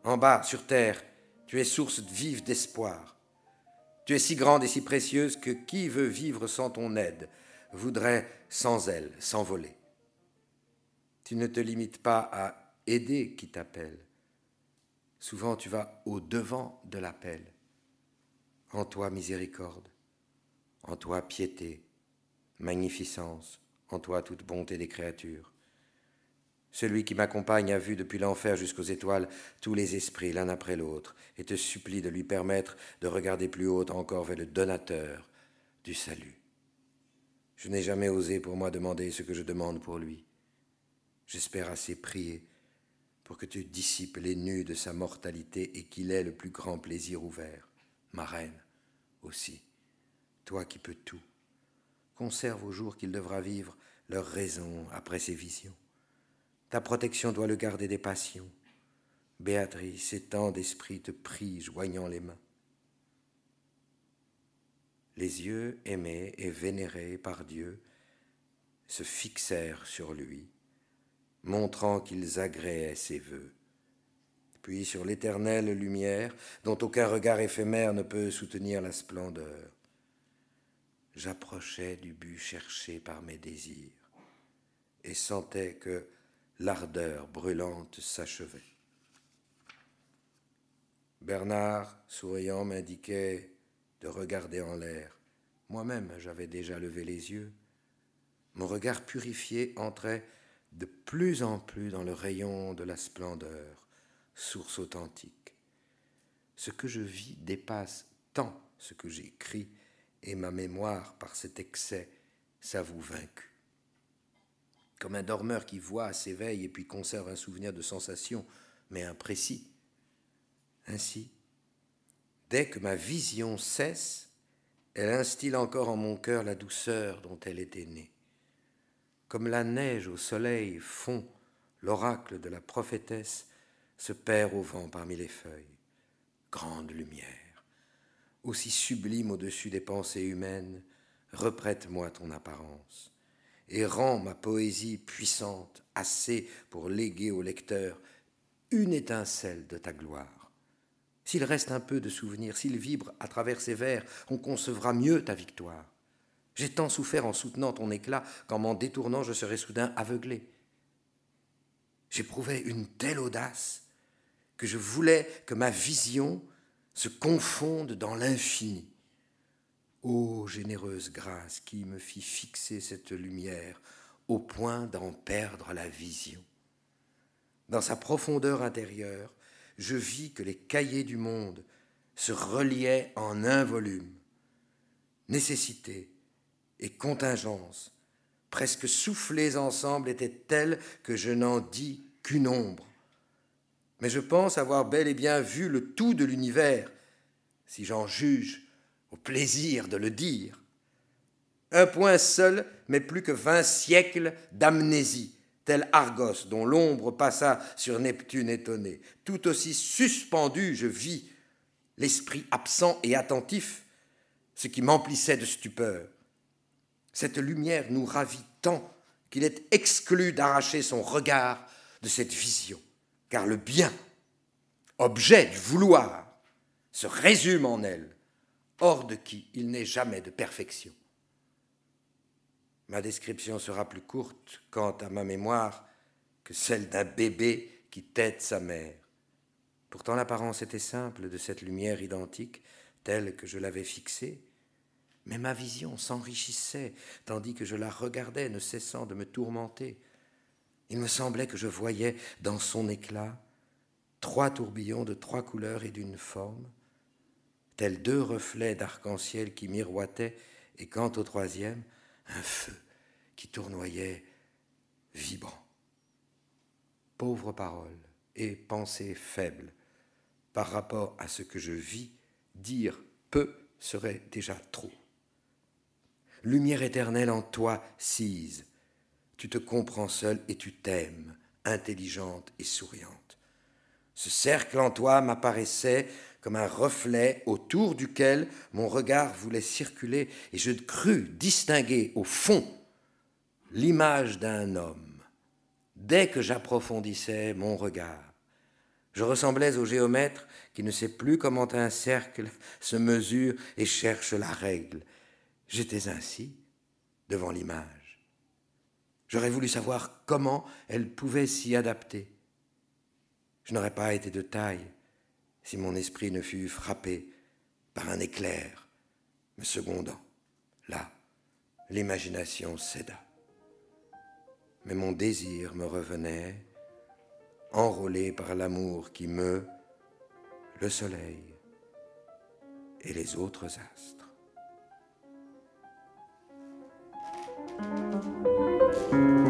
En bas, sur terre, tu es source vive d'espoir. Tu es si grande et si précieuse que qui veut vivre sans ton aide voudrait sans elle s'envoler. Tu ne te limites pas à aider qui t'appelle. Souvent tu vas au-devant de l'appel. En toi miséricorde en toi piété, magnificence, en toi toute bonté des créatures. Celui qui m'accompagne a vu depuis l'enfer jusqu'aux étoiles tous les esprits l'un après l'autre et te supplie de lui permettre de regarder plus haut encore vers le donateur du salut. Je n'ai jamais osé pour moi demander ce que je demande pour lui. J'espère assez prier pour que tu dissipes les nus de sa mortalité et qu'il ait le plus grand plaisir ouvert, ma reine aussi toi qui peux tout, conserve au jour qu'il devra vivre leur raison après ses visions. Ta protection doit le garder des passions. Béatrice, et tant te prient, joignant les mains. Les yeux aimés et vénérés par Dieu se fixèrent sur lui, montrant qu'ils agréaient ses voeux. Puis sur l'éternelle lumière, dont aucun regard éphémère ne peut soutenir la splendeur, j'approchais du but cherché par mes désirs et sentais que l'ardeur brûlante s'achevait. Bernard, souriant, m'indiquait de regarder en l'air. Moi-même, j'avais déjà levé les yeux. Mon regard purifié entrait de plus en plus dans le rayon de la splendeur, source authentique. Ce que je vis dépasse tant ce que j'écris et ma mémoire par cet excès s'avoue vaincue. Comme un dormeur qui voit, s'éveille et puis conserve un souvenir de sensation, mais imprécis. Ainsi, dès que ma vision cesse, elle instille encore en mon cœur la douceur dont elle était née. Comme la neige au soleil fond, l'oracle de la prophétesse se perd au vent parmi les feuilles. Grande lumière aussi sublime au-dessus des pensées humaines, reprête-moi ton apparence, et rends ma poésie puissante assez pour léguer au lecteur une étincelle de ta gloire. S'il reste un peu de souvenir, s'il vibre à travers ces vers, on concevra mieux ta victoire. J'ai tant souffert en soutenant ton éclat qu'en m'en détournant je serai soudain aveuglé. J'éprouvais une telle audace que je voulais que ma vision se confondent dans l'infini. Ô généreuse grâce qui me fit fixer cette lumière au point d'en perdre la vision. Dans sa profondeur intérieure, je vis que les cahiers du monde se reliaient en un volume. Nécessité et contingence, presque soufflées ensemble, étaient telles que je n'en dis qu'une ombre mais je pense avoir bel et bien vu le tout de l'univers, si j'en juge au plaisir de le dire. Un point seul, mais plus que vingt siècles d'amnésie, tel Argos dont l'ombre passa sur Neptune étonné. Tout aussi suspendu, je vis l'esprit absent et attentif, ce qui m'emplissait de stupeur. Cette lumière nous ravit tant qu'il est exclu d'arracher son regard de cette vision car le bien, objet du vouloir, se résume en elle, hors de qui il n'est jamais de perfection. Ma description sera plus courte quant à ma mémoire que celle d'un bébé qui tête sa mère. Pourtant l'apparence était simple de cette lumière identique telle que je l'avais fixée, mais ma vision s'enrichissait tandis que je la regardais, ne cessant de me tourmenter. Il me semblait que je voyais dans son éclat trois tourbillons de trois couleurs et d'une forme, tels deux reflets d'arc-en-ciel qui miroitaient, et quant au troisième, un feu qui tournoyait vibrant. Pauvre parole et pensée faible, par rapport à ce que je vis, dire peu serait déjà trop. Lumière éternelle en toi, sise, tu te comprends seul et tu t'aimes, intelligente et souriante. Ce cercle en toi m'apparaissait comme un reflet autour duquel mon regard voulait circuler, et je crus distinguer au fond l'image d'un homme. Dès que j'approfondissais mon regard, je ressemblais au géomètre qui ne sait plus comment un cercle se mesure et cherche la règle. J'étais ainsi devant l'image. J'aurais voulu savoir comment elle pouvait s'y adapter. Je n'aurais pas été de taille si mon esprit ne fut frappé par un éclair me secondant. Là, l'imagination céda. Mais mon désir me revenait, enrôlé par l'amour qui meut le soleil et les autres astres. Thank you.